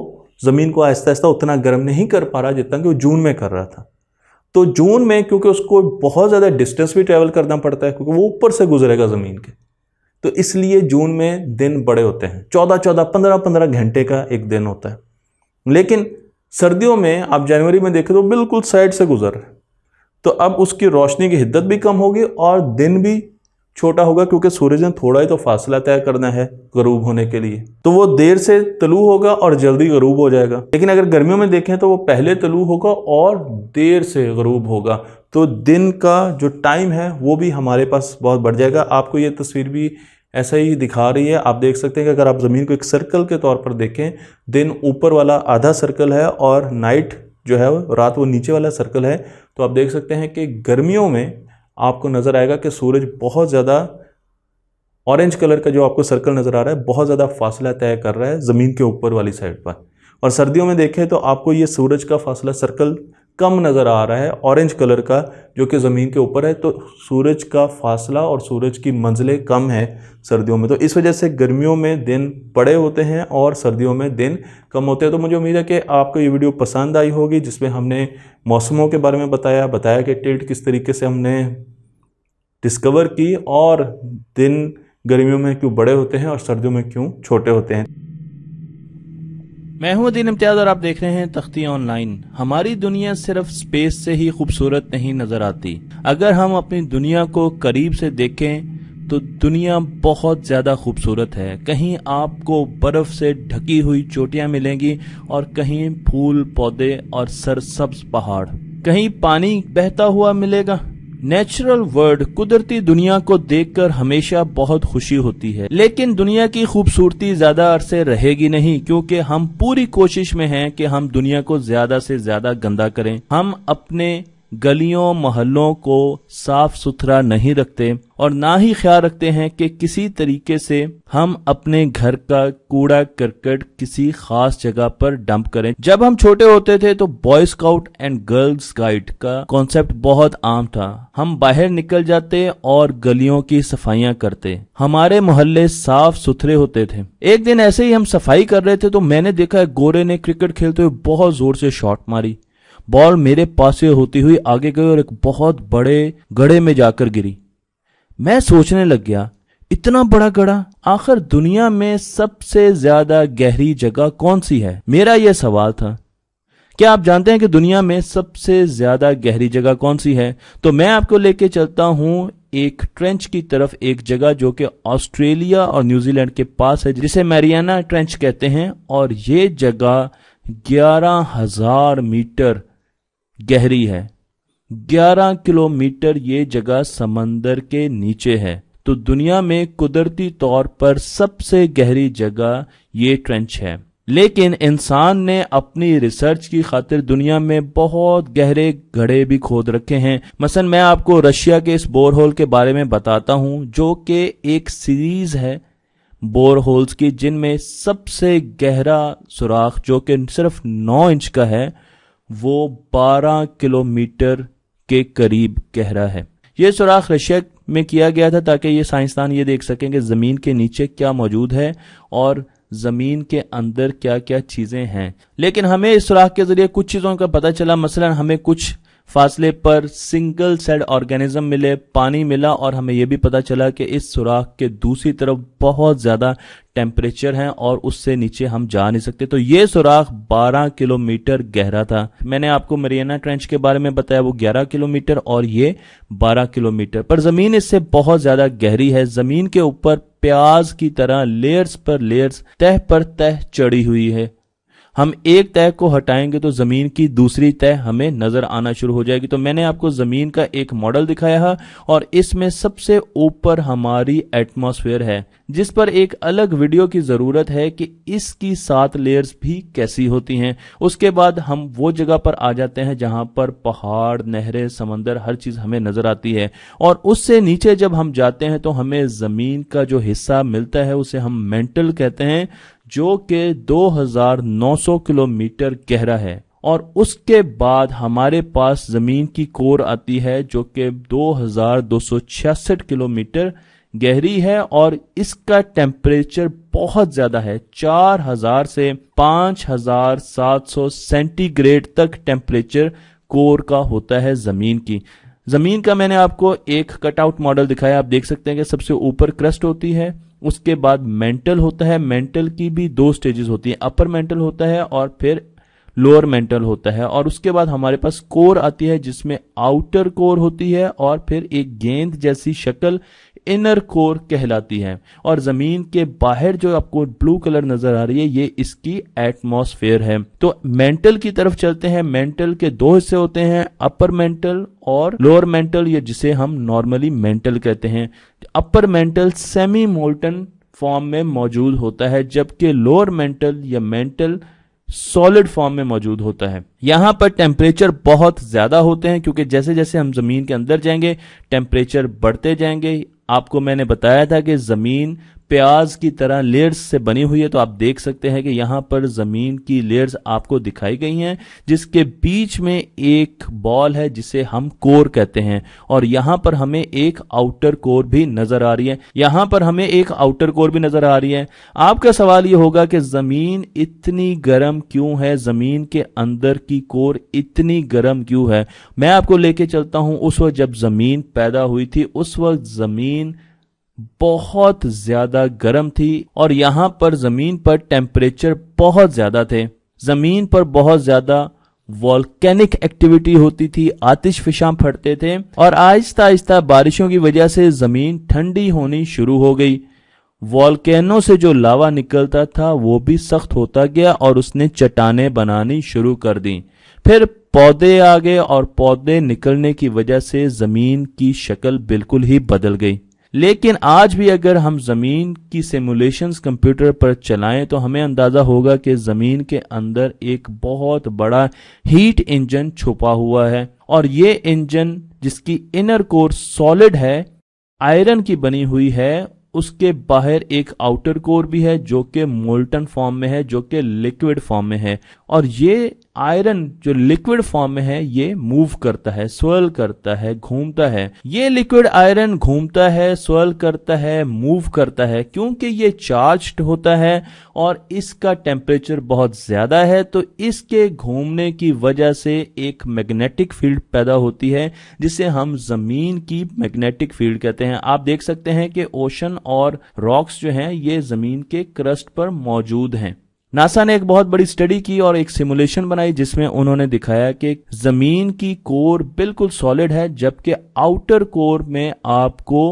ज़मीन को आहिस्ता आहिस्ता उतना गर्म नहीं कर पा रहा जितना कि वो जून में कर रहा था तो जून में क्योंकि उसको बहुत ज़्यादा डिस्टेंस भी ट्रैवल करना पड़ता है क्योंकि वो ऊपर से गुजरेगा ज़मीन के तो इसलिए जून में दिन बड़े होते हैं चौदह चौदह पंद्रह पंद्रह घंटे का एक दिन होता है लेकिन सर्दियों में आप जनवरी में देखें तो बिल्कुल साइड से गुजर रहे हैं तो अब उसकी रोशनी की हिद्दत भी कम होगी और दिन भी छोटा होगा क्योंकि सूरज ने थोड़ा ही तो फासला तय करना है गरूब होने के लिए तो वो देर से तलू होगा और जल्दी गरूब हो जाएगा लेकिन अगर गर्मियों में देखें तो वो पहले तलू होगा और देर से गरूब होगा तो दिन का जो टाइम है वो भी हमारे पास बहुत बढ़ जाएगा आपको ये तस्वीर भी ऐसा ही दिखा रही है आप देख सकते हैं कि अगर आप ज़मीन को एक सर्कल के तौर पर देखें दिन ऊपर वाला आधा सर्कल है और नाइट जो है रात वो नीचे वाला सर्कल है तो आप देख सकते हैं कि गर्मियों में आपको नज़र आएगा कि सूरज बहुत ज़्यादा ऑरेंज कलर का जो आपको सर्कल नज़र आ रहा है बहुत ज़्यादा फासला तय कर रहा है ज़मीन के ऊपर वाली साइड पर और सर्दियों में देखें तो आपको ये सूरज का फासला सर्कल कम नज़र आ रहा है ऑरेंज कलर का जो कि ज़मीन के ऊपर है तो सूरज का फासला और सूरज की मंजिलें कम है सर्दियों में तो इस वजह से गर्मियों में दिन बड़े होते हैं और सर्दियों में दिन कम होते हैं तो मुझे उम्मीद है कि आपको ये वीडियो पसंद आई होगी जिसमें हमने मौसमों के बारे में बताया बताया कि टेट किस तरीके से हमने डिस्कवर की और दिन गर्मियों में क्यों बड़े होते हैं और सर्दियों में क्यों छोटे होते हैं मैं हूं अदीन इम्तियाज और आप देख रहे हैं तख्ती ऑनलाइन हमारी दुनिया सिर्फ स्पेस से ही खूबसूरत नहीं नजर आती अगर हम अपनी दुनिया को करीब से देखें तो दुनिया बहुत ज़्यादा खूबसूरत है कहीं आपको बर्फ़ से ढकी हुई चोटियां मिलेंगी और कहीं फूल पौधे और सरसब्ज पहाड़ कहीं पानी बहता हुआ मिलेगा नेचुरल वर्ल्ड कुदरती दुनिया को देखकर हमेशा बहुत खुशी होती है लेकिन दुनिया की खूबसूरती ज्यादा अरसे रहेगी नहीं क्योंकि हम पूरी कोशिश में हैं कि हम दुनिया को ज्यादा से ज्यादा गंदा करें हम अपने गलियों मोहल्लों को साफ सुथरा नहीं रखते और ना ही ख्याल रखते हैं कि किसी तरीके से हम अपने घर का कूड़ा करकट किसी खास जगह पर डंप करें जब हम छोटे होते थे तो boy scout and girls guide का कॉन्सेप्ट बहुत आम था हम बाहर निकल जाते और गलियों की सफाइयां करते हमारे मोहल्ले साफ सुथरे होते थे एक दिन ऐसे ही हम सफाई कर रहे थे तो मैंने देखा गोरे ने क्रिकेट खेलते हुए बहुत जोर से शॉट मारी बॉल मेरे पास से होती हुई आगे गई और एक बहुत बड़े गड़े में जाकर गिरी मैं सोचने लग गया इतना बड़ा गड़ा आखिर दुनिया में सबसे ज्यादा गहरी जगह कौन सी है मेरा यह सवाल था क्या आप जानते हैं कि दुनिया में सबसे ज्यादा गहरी जगह कौन सी है तो मैं आपको लेके चलता हूं एक ट्रेंच की तरफ एक जगह जो कि ऑस्ट्रेलिया और न्यूजीलैंड के पास है जिसे मैरियाना ट्रेंच कहते हैं और ये जगह ग्यारह हजार मीटर गहरी है 11 किलोमीटर ये जगह समंदर के नीचे है तो दुनिया में कुदरती तौर पर सबसे गहरी जगह ये ट्रेंच है लेकिन इंसान ने अपनी रिसर्च की खातिर दुनिया में बहुत गहरे घड़े भी खोद रखे हैं मसलन मैं आपको रशिया के इस बोरहोल के बारे में बताता हूं जो कि एक सीरीज है बोरहोल्स की जिनमें सबसे गहरा सुराख जो कि सिर्फ नौ इंच का है वो 12 किलोमीटर के करीब गहरा है ये सुराख रशिया में किया गया था ताकि ये साइंसदान ये देख सकें कि ज़मीन के नीचे क्या मौजूद है और ज़मीन के अंदर क्या क्या चीज़ें हैं लेकिन हमें इस सुराख के ज़रिए कुछ चीज़ों का पता चला मसलन हमें कुछ फासले पर सिंगल सेड ऑर्गेनिज्म मिले पानी मिला और हमें यह भी पता चला कि इस सुराख के दूसरी तरफ बहुत ज़्यादा टेम्परेचर है और उससे नीचे हम जा नहीं सकते तो ये सुराख 12 किलोमीटर गहरा था मैंने आपको मरियाना ट्रेंच के बारे में बताया वो 11 किलोमीटर और ये 12 किलोमीटर पर ज़मीन इससे बहुत ज़्यादा गहरी है ज़मीन के ऊपर प्याज की तरह लेयर्स पर लेयर्स तह पर तह चढ़ी हुई है हम एक तय को हटाएंगे तो जमीन की दूसरी तय हमें नजर आना शुरू हो जाएगी तो मैंने आपको जमीन का एक मॉडल दिखाया है और इसमें सबसे ऊपर हमारी एटमॉस्फेयर है जिस पर एक अलग वीडियो की जरूरत है कि इसकी सात लेयर्स भी कैसी होती हैं उसके बाद हम वो जगह पर आ जाते हैं जहां पर पहाड़ नहरें समंदर हर चीज हमें नजर आती है और उससे नीचे जब हम जाते हैं तो हमें जमीन का जो हिस्सा मिलता है उसे हम मेंटल कहते हैं जो कि 2900 किलोमीटर गहरा है और उसके बाद हमारे पास जमीन की कोर आती है जो कि 2266 किलोमीटर गहरी है और इसका टेम्परेचर बहुत ज्यादा है 4000 से 5700 सेंटीग्रेड तक टेम्परेचर कोर का होता है जमीन की जमीन का मैंने आपको एक कटआउट मॉडल दिखाया आप देख सकते हैं कि सबसे ऊपर क्रस्ट होती है उसके बाद मेंटल होता है मेंटल की भी दो स्टेजेस होती हैं अपर मेंटल होता है और फिर लोअर मेंटल होता है और उसके बाद हमारे पास कोर आती है जिसमें आउटर कोर होती है और फिर एक गेंद जैसी शक्ल इनर कोर कहलाती है और जमीन के बाहर जो आपको ब्लू कलर नजर आ रही है ये इसकी एटमोसफेयर है तो मेंटल की तरफ चलते हैं मेंटल के दो हिस्से होते हैं अपर मेंटल और लोअर मेंटल ये जिसे हम नॉर्मली मेंटल कहते हैं upper mantle semi molten form में मौजूद होता है जबकि लोअर मेंटल या मेंटल सॉलिड फॉर्म में मौजूद होता है यहां पर टेम्परेचर बहुत ज्यादा होते हैं क्योंकि जैसे जैसे हम जमीन के अंदर जाएंगे टेम्परेचर बढ़ते जाएंगे आपको मैंने बताया था कि ज़मीन प्याज की तरह लेयर्स से बनी हुई है तो आप देख सकते हैं कि यहां पर जमीन की लेयर्स आपको दिखाई गई हैं जिसके बीच में एक बॉल है जिसे हम कोर कहते हैं और यहां पर हमें एक आउटर कोर भी नजर आ रही है यहां पर हमें एक आउटर कोर भी नजर आ रही है आपका सवाल यह होगा कि जमीन इतनी गर्म क्यों है जमीन के अंदर की कोर इतनी गर्म क्यों है मैं आपको लेके चलता हूं उस वक्त जब जमीन पैदा हुई थी उस वक्त जमीन बहुत ज्यादा गर्म थी और यहाँ पर जमीन पर टेम्परेचर बहुत ज्यादा थे जमीन पर बहुत ज्यादा वॉल्केनिक एक्टिविटी होती थी आतिश फिशाम फटते थे और आहिस्ता आहिस्ता बारिशों की वजह से जमीन ठंडी होनी शुरू हो गई वॉल्केनो से जो लावा निकलता था वो भी सख्त होता गया और उसने चटाने बनानी शुरू कर दी फिर पौधे आ गए और पौधे निकलने की वजह से जमीन की शक्ल बिल्कुल ही बदल गई लेकिन आज भी अगर हम ज़मीन की सिमुलेशंस कंप्यूटर पर चलाएं तो हमें अंदाज़ा होगा कि ज़मीन के अंदर एक बहुत बड़ा हीट इंजन छुपा हुआ है और ये इंजन जिसकी इनर कोर सॉलिड है आयरन की बनी हुई है उसके बाहर एक आउटर कोर भी है जो कि मोल्टन फॉर्म में है जो कि लिक्विड फॉर्म में है और ये आयरन जो लिक्विड फॉर्म में है ये मूव करता है स्वर्ल करता है घूमता है ये लिक्विड आयरन घूमता है स्वर्ल करता है मूव करता है क्योंकि ये चार्ज होता है और इसका टेम्परेचर बहुत ज्यादा है तो इसके घूमने की वजह से एक मैग्नेटिक फील्ड पैदा होती है जिसे हम जमीन की मैग्नेटिक फील्ड कहते हैं आप देख सकते हैं कि ओशन और रॉक्स जो हैं ये जमीन के क्रस्ट पर मौजूद हैं नासा ने एक बहुत बड़ी स्टडी की और एक सिमुलेशन बनाई जिसमें उन्होंने दिखाया कि जमीन की कोर बिल्कुल सॉलिड है जबकि आउटर कोर में आपको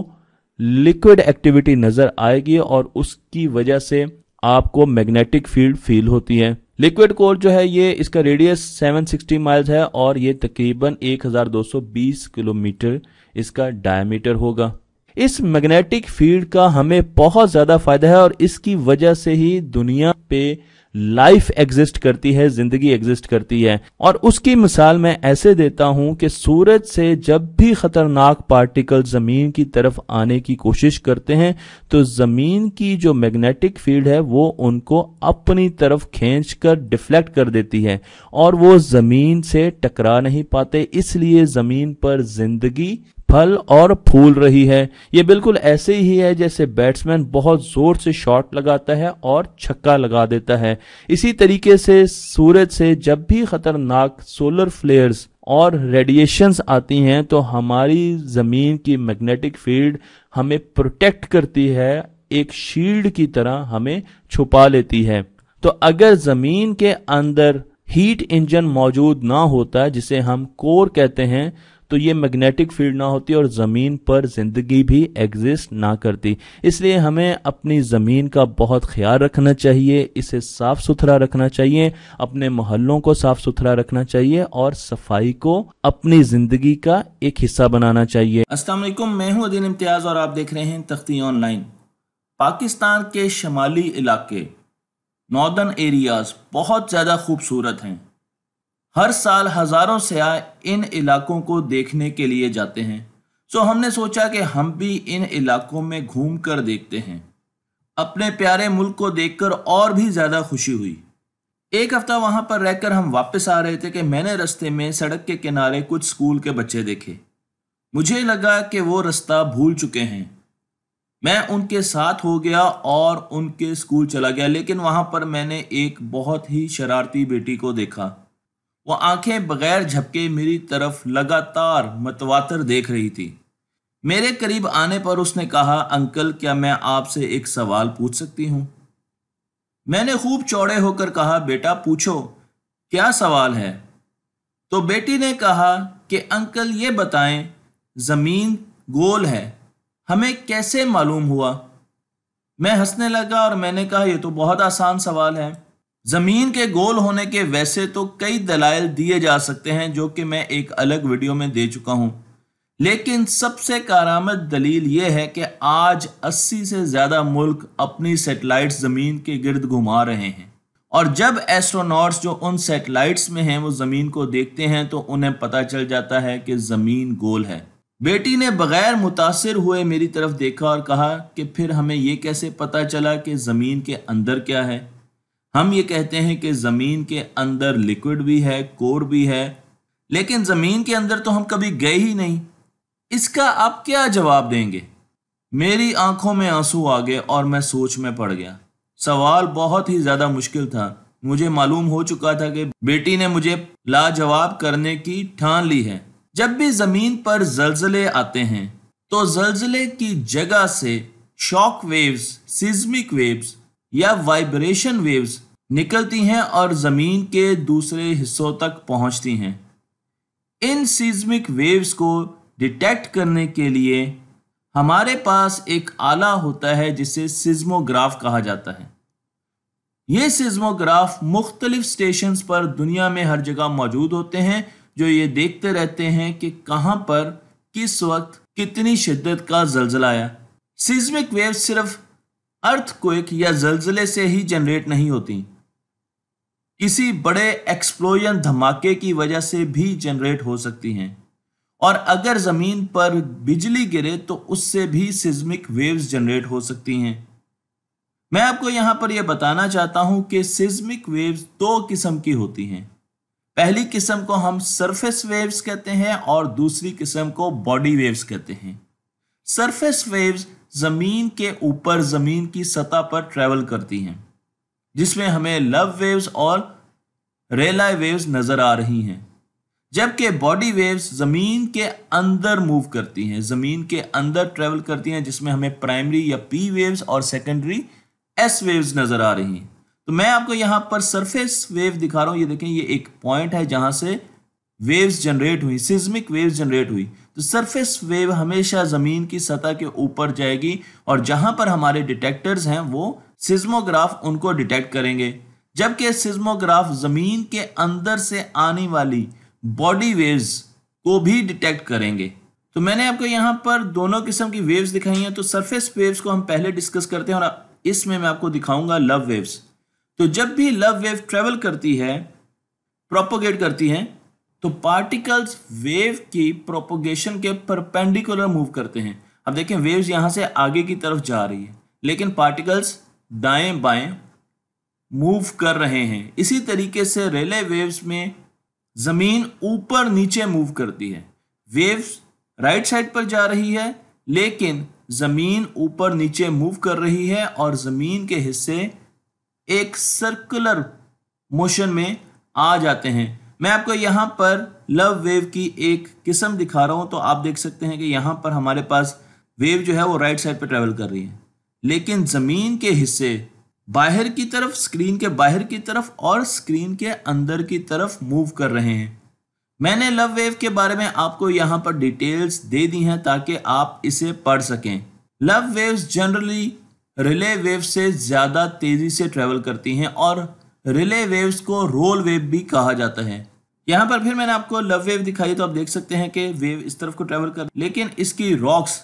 लिक्विड एक्टिविटी नजर आएगी और उसकी वजह से आपको मैग्नेटिक फील्ड फील होती है लिक्विड कोर जो है ये इसका रेडियस 760 माइल्स है और ये तकरीबन 1220 किलोमीटर इसका डायमीटर होगा इस मैग्नेटिक फील्ड का हमें बहुत ज्यादा फायदा है और इसकी वजह से ही दुनिया पे लाइफ एग्जिस्ट करती है जिंदगी एग्जिस्ट करती है और उसकी मिसाल मैं ऐसे देता हूं कि सूरज से जब भी खतरनाक पार्टिकल जमीन की तरफ आने की कोशिश करते हैं तो जमीन की जो मैग्नेटिक फील्ड है वो उनको अपनी तरफ खींच कर डिफ्लेक्ट कर देती है और वो जमीन से टकरा नहीं पाते इसलिए जमीन पर जिंदगी फल और फूल रही है ये बिल्कुल ऐसे ही है जैसे बैट्समैन बहुत जोर से शॉट लगाता है और छक्का लगा देता है इसी तरीके से सूरज से जब भी खतरनाक सोलर फ्लेयर्स और रेडिएशंस आती हैं तो हमारी ज़मीन की मैग्नेटिक फील्ड हमें प्रोटेक्ट करती है एक शील्ड की तरह हमें छुपा लेती है तो अगर ज़मीन के अंदर हीट इंजन मौजूद ना होता जिसे हम कोर कहते हैं तो ये मैग्नेटिक फील्ड ना होती और ज़मीन पर ज़िंदगी भी एग्जिस्ट ना करती इसलिए हमें अपनी ज़मीन का बहुत ख्याल रखना चाहिए इसे साफ़ सुथरा रखना चाहिए अपने मोहल्लों को साफ़ सुथरा रखना चाहिए और सफाई को अपनी ज़िंदगी का एक हिस्सा बनाना चाहिए असल मैं हूँ अदीन इम्तियाज़ और आप देख रहे हैं तख्ती ऑनलाइन पाकिस्तान के शमाली इलाके नॉर्दर्न एरियाज़ बहुत ज़्यादा खूबसूरत हैं हर साल हज़ारों सयाह इन इलाकों को देखने के लिए जाते हैं सो हमने सोचा कि हम भी इन इलाकों में घूम कर देखते हैं अपने प्यारे मुल्क को देखकर और भी ज़्यादा खुशी हुई एक हफ़्ता वहाँ पर रहकर हम वापस आ रहे थे कि मैंने रास्ते में सड़क के किनारे कुछ स्कूल के बच्चे देखे मुझे लगा कि वो रास्ता भूल चुके हैं मैं उनके साथ हो गया और उनके स्कूल चला गया लेकिन वहाँ पर मैंने एक बहुत ही शरारती बेटी को देखा वह आंखें बगैर झपके मेरी तरफ लगातार मतवातर देख रही थी मेरे करीब आने पर उसने कहा अंकल क्या मैं आपसे एक सवाल पूछ सकती हूँ मैंने खूब चौड़े होकर कहा बेटा पूछो क्या सवाल है तो बेटी ने कहा कि अंकल ये बताएं ज़मीन गोल है हमें कैसे मालूम हुआ मैं हंसने लगा और मैंने कहा यह तो बहुत आसान सवाल है ज़मीन के गोल होने के वैसे तो कई दलाइल दिए जा सकते हैं जो कि मैं एक अलग वीडियो में दे चुका हूं लेकिन सबसे कारामद दलील यह है कि आज 80 से ज़्यादा मुल्क अपनी सेटेलाइट ज़मीन के गिर्द घुमा रहे हैं और जब एस्ट्रोनॉट्स जो उन सेटेलाइट्स में हैं वो ज़मीन को देखते हैं तो उन्हें पता चल जाता है कि ज़मीन गोल है बेटी ने बग़ैर मुतासर हुए मेरी तरफ देखा और कहा कि फिर हमें ये कैसे पता चला कि ज़मीन के अंदर क्या है हम ये कहते हैं कि ज़मीन के अंदर लिक्विड भी है कोर भी है लेकिन ज़मीन के अंदर तो हम कभी गए ही नहीं इसका आप क्या जवाब देंगे मेरी आंखों में आंसू आ गए और मैं सोच में पड़ गया सवाल बहुत ही ज़्यादा मुश्किल था मुझे मालूम हो चुका था कि बेटी ने मुझे लाजवाब करने की ठान ली है जब भी ज़मीन पर जलजले आते हैं तो जलजले की जगह से शॉक वेव्स सिज्मिक वेव्स या वाइब्रेशन वेव्स निकलती हैं और ज़मीन के दूसरे हिस्सों तक पहुंचती हैं इन सीज्मिक वेव्स को डिटेक्ट करने के लिए हमारे पास एक आला होता है जिसे सिज्मोग्राफ कहा जाता है ये सिज्मोग्राफ मुख्तलिफ स्टेशन पर दुनिया में हर जगह मौजूद होते हैं जो ये देखते रहते हैं कि कहाँ पर किस वक्त कितनी शिद्दत का जलजला आया सिज्मिक वेव सिर्फ अर्थक्वेक या जलजले से ही जनरेट नहीं होती किसी बड़े एक्सप्लोजन धमाके की वजह से भी जनरेट हो सकती हैं और अगर ज़मीन पर बिजली गिरे तो उससे भी सिज्मिक वेव्स जनरेट हो सकती हैं मैं आपको यहाँ पर यह बताना चाहता हूँ कि सिज्मिक वेव्स दो किस्म की होती हैं पहली किस्म को हम सरफेस वेव्स कहते हैं और दूसरी किस्म को बॉडी वेव्स कहते हैं सरफेस वेव्स ज़मीन के ऊपर ज़मीन की सतह पर ट्रेवल करती हैं जिसमें हमें लव वेव्स और रेलाय वेव्स नज़र आ रही हैं जबकि बॉडी वेव्स ज़मीन के अंदर मूव करती हैं ज़मीन के अंदर ट्रेवल करती हैं जिसमें हमें प्राइमरी या पी वेव्स और सेकेंडरी एस वेव्स नज़र आ रही हैं तो मैं आपको यहाँ पर सरफेस वेव दिखा रहा हूँ ये देखें ये एक पॉइंट है जहाँ से वेव्स जनरेट हुई सिज्मिक वेव्स जनरेट हुई तो सरफेस वेव हमेशा ज़मीन की सतह के ऊपर जाएगी और जहां पर हमारे डिटेक्टर्स हैं वो सिज्मोग्राफ उनको डिटेक्ट करेंगे जबकि सिज्मोग्राफ ज़मीन के अंदर से आने वाली बॉडी वेव्स को भी डिटेक्ट करेंगे तो मैंने आपको यहां पर दोनों किस्म की वेव्स दिखाई हैं तो सरफेस वेव्स को हम पहले डिस्कस करते हैं और इसमें मैं आपको दिखाऊंगा लव वेव्स तो जब भी लव वेव ट्रेवल करती है प्रोपोगेट करती है तो पार्टिकल्स वेव की प्रोपोगेशन के परपेंडिकुलर मूव करते हैं अब देखें वेव्स यहां से आगे की तरफ जा रही है लेकिन पार्टिकल्स दाएं बाएं मूव कर रहे हैं इसी तरीके से रेले वेव्स में ज़मीन ऊपर नीचे मूव करती है वेव्स राइट साइड पर जा रही है लेकिन ज़मीन ऊपर नीचे मूव कर रही है और ज़मीन के हिस्से एक सर्कुलर मोशन में आ जाते हैं मैं आपको यहाँ पर लव वेव की एक किस्म दिखा रहा हूँ तो आप देख सकते हैं कि यहाँ पर हमारे पास वेव जो है वो राइट साइड पर ट्रेवल कर रही है लेकिन ज़मीन के हिस्से बाहर की तरफ स्क्रीन के बाहर की तरफ और स्क्रीन के अंदर की तरफ मूव कर रहे हैं मैंने लव वेव के बारे में आपको यहाँ पर डिटेल्स दे दी हैं ताकि आप इसे पढ़ सकें love waves generally Rayleigh wave से ज़्यादा तेज़ी से ट्रेवल करती हैं और रिले वेव्स को रोल वेव भी कहा जाता है यहाँ पर फिर मैंने आपको लव वेव दिखाई तो आप देख सकते हैं कि वेव इस तरफ को ट्रेवल कर लेकिन इसकी रॉक्स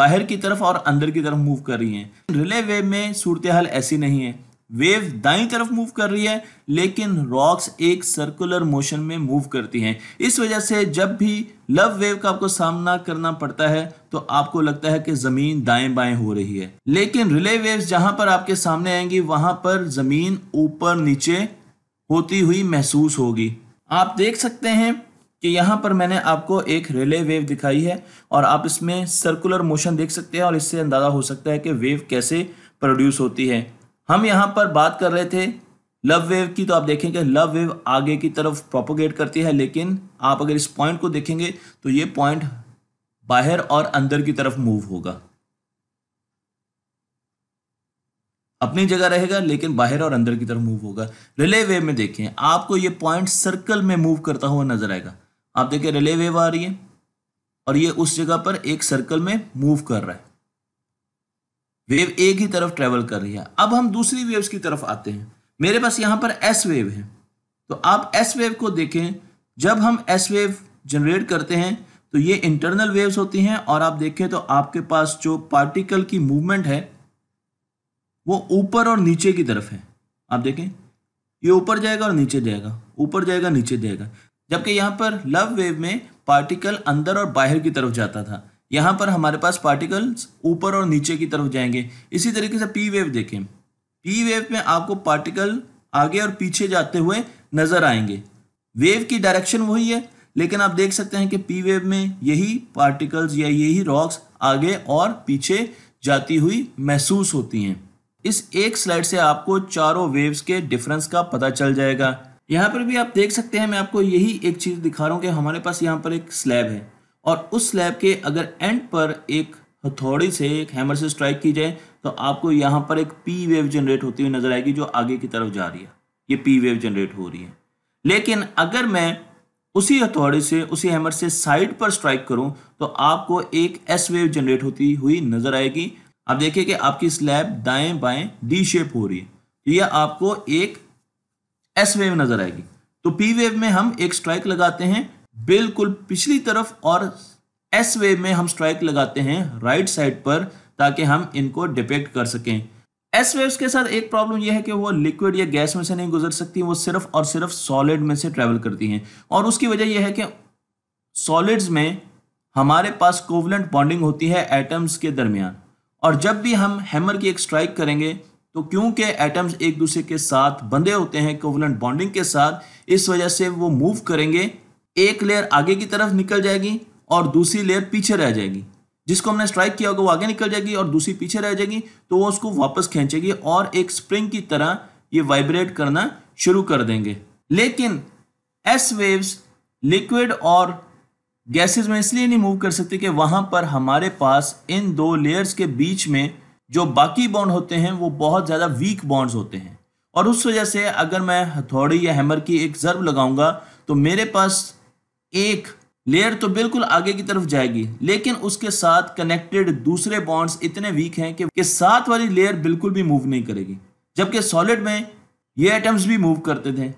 बाहर की तरफ और अंदर की तरफ मूव कर रही हैं रिले वेव में सूरत हाल ऐसी नहीं है वेव दाई तरफ मूव कर रही है लेकिन रॉक्स एक सर्कुलर मोशन में मूव करती हैं इस वजह से जब भी लव वेव का आपको सामना करना पड़ता है तो आपको लगता है कि ज़मीन दाएं बाएं हो रही है लेकिन रिले वेव्स जहां पर आपके सामने आएंगी वहां पर ज़मीन ऊपर नीचे होती हुई महसूस होगी आप देख सकते हैं कि यहाँ पर मैंने आपको एक रिले वेव दिखाई है और आप इसमें सर्कुलर मोशन देख सकते हैं और इससे अंदाज़ा हो सकता है कि वेव कैसे प्रोड्यूस होती है हम यहाँ पर बात कर रहे थे लव वेव की तो आप देखेंगे लव वेव आगे की तरफ प्रोपोगेट करती है लेकिन आप अगर इस पॉइंट को देखेंगे तो ये पॉइंट बाहर और अंदर की तरफ मूव होगा अपनी जगह रहेगा लेकिन बाहर और अंदर की तरफ मूव होगा रिले वेव में देखें आपको ये पॉइंट सर्कल में मूव करता हुआ नजर आएगा आप देखिए रिले वेव आ रही है और ये उस जगह पर एक सर्कल में मूव कर रहा है वेव एक ही तरफ ट्रेवल कर रही है अब हम दूसरी वेव्स की तरफ आते हैं मेरे पास यहां पर एस वेव है तो आप एस वेव को देखें जब हम एस वेव जनरेट करते हैं तो ये इंटरनल वेव्स होती हैं और आप देखें तो आपके पास जो पार्टिकल की मूवमेंट है वो ऊपर और नीचे की तरफ है आप देखें ये ऊपर जाएगा और नीचे जाएगा ऊपर जाएगा नीचे जाएगा जबकि यहाँ पर लव वेव में पार्टिकल अंदर और बाहर की तरफ जाता था यहाँ पर हमारे पास पार्टिकल्स ऊपर और नीचे की तरफ जाएंगे इसी तरीके से पी वेव देखें पी वेव में आपको पार्टिकल आगे और पीछे जाते हुए नजर आएंगे वेव की डायरेक्शन वही है लेकिन आप देख सकते हैं कि पी वेव में यही पार्टिकल्स या यही रॉक्स आगे और पीछे जाती हुई महसूस होती हैं इस एक स्लाइड से आपको चारों वेव्स के डिफरेंस का पता चल जाएगा यहाँ पर भी आप देख सकते हैं मैं आपको यही एक चीज़ दिखा रहा हूँ कि हमारे पास यहाँ पर एक स्लैब है और उस स्लैब के अगर एंड पर एक हथौड़ी से एक हैमर से स्ट्राइक की जाए तो आपको यहाँ पर एक पी वेव जनरेट होती हुई नज़र आएगी जो आगे की तरफ जा रही है ये पी वेव जनरेट हो रही है लेकिन अगर मैं उसी हथौड़ी से उसी हैमर से साइड पर स्ट्राइक करूं तो आपको एक एस वेव जनरेट होती हुई नज़र आएगी आप देखिए कि आपकी स्लैब दाएं बाएं डी शेप हो रही है तो यह आपको एक एस वेव नजर आएगी तो पी वेव में हम एक स्ट्राइक लगाते हैं बिल्कुल पिछली तरफ और एस वेव में हम स्ट्राइक लगाते हैं राइट साइड पर ताकि हम इनको डिपेक्ट कर सकें एस वेव्स के साथ एक प्रॉब्लम यह है कि वो लिक्विड या गैस में से नहीं गुजर सकती वो सिर्फ और सिर्फ सॉलिड में से ट्रेवल करती हैं और उसकी वजह यह है कि सॉलिड्स में हमारे पास कोवलेंट बॉन्डिंग होती है एटम्स के दरमियान और जब भी हम हैमर की एक स्ट्राइक करेंगे तो क्योंकि एटम्स एक दूसरे के साथ बंधे होते हैं कोवलेंट बॉन्डिंग के साथ इस वजह से वो मूव करेंगे एक लेयर आगे की तरफ निकल जाएगी और दूसरी लेयर पीछे रह जाएगी जिसको हमने स्ट्राइक किया होगा वो आगे निकल जाएगी और दूसरी पीछे रह जाएगी तो वो उसको वापस खींचेगी और एक स्प्रिंग की तरह ये वाइब्रेट करना शुरू कर देंगे लेकिन एस वेव्स लिक्विड और गैसेस में इसलिए नहीं मूव कर सकती कि वहाँ पर हमारे पास इन दो लेयर्स के बीच में जो बाकी बॉन्ड होते हैं वो बहुत ज़्यादा वीक बॉन्ड्स होते हैं और उस वजह से अगर मैं हथौड़ी या हैमर की एक जर्ब लगाऊंगा तो मेरे पास एक लेयर तो बिल्कुल आगे की तरफ जाएगी लेकिन उसके साथ कनेक्टेड दूसरे बॉन्ड्स इतने वीक हैं कि साथ वाली लेयर बिल्कुल भी मूव नहीं करेगी जबकि सॉलिड में ये एटम्स भी मूव करते थे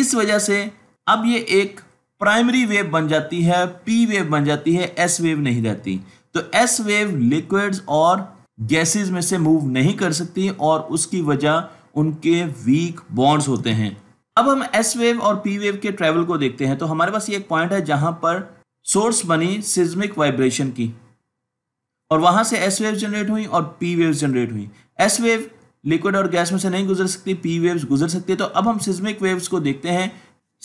इस वजह से अब ये एक प्राइमरी वेव बन जाती है पी वेव बन जाती है एस वेव नहीं रहती तो एस वेव लिक्विड्स और गैसेस में से मूव नहीं कर सकती और उसकी वजह उनके वीक बॉन्ड्स होते हैं अब हम एस वेव और पी वेव के ट्रेवल को देखते हैं तो हमारे पास ये एक पॉइंट है जहां पर सोर्स बनी सिज्मिक वाइब्रेशन की और वहां से एस वेव जनरेट हुई और पी वेव जनरेट हुई एस वेव लिक्विड और गैस में से नहीं गुजर सकती पी वेव्स गुजर सकती है तो अब हम सिज्मिक वेव्स को देखते हैं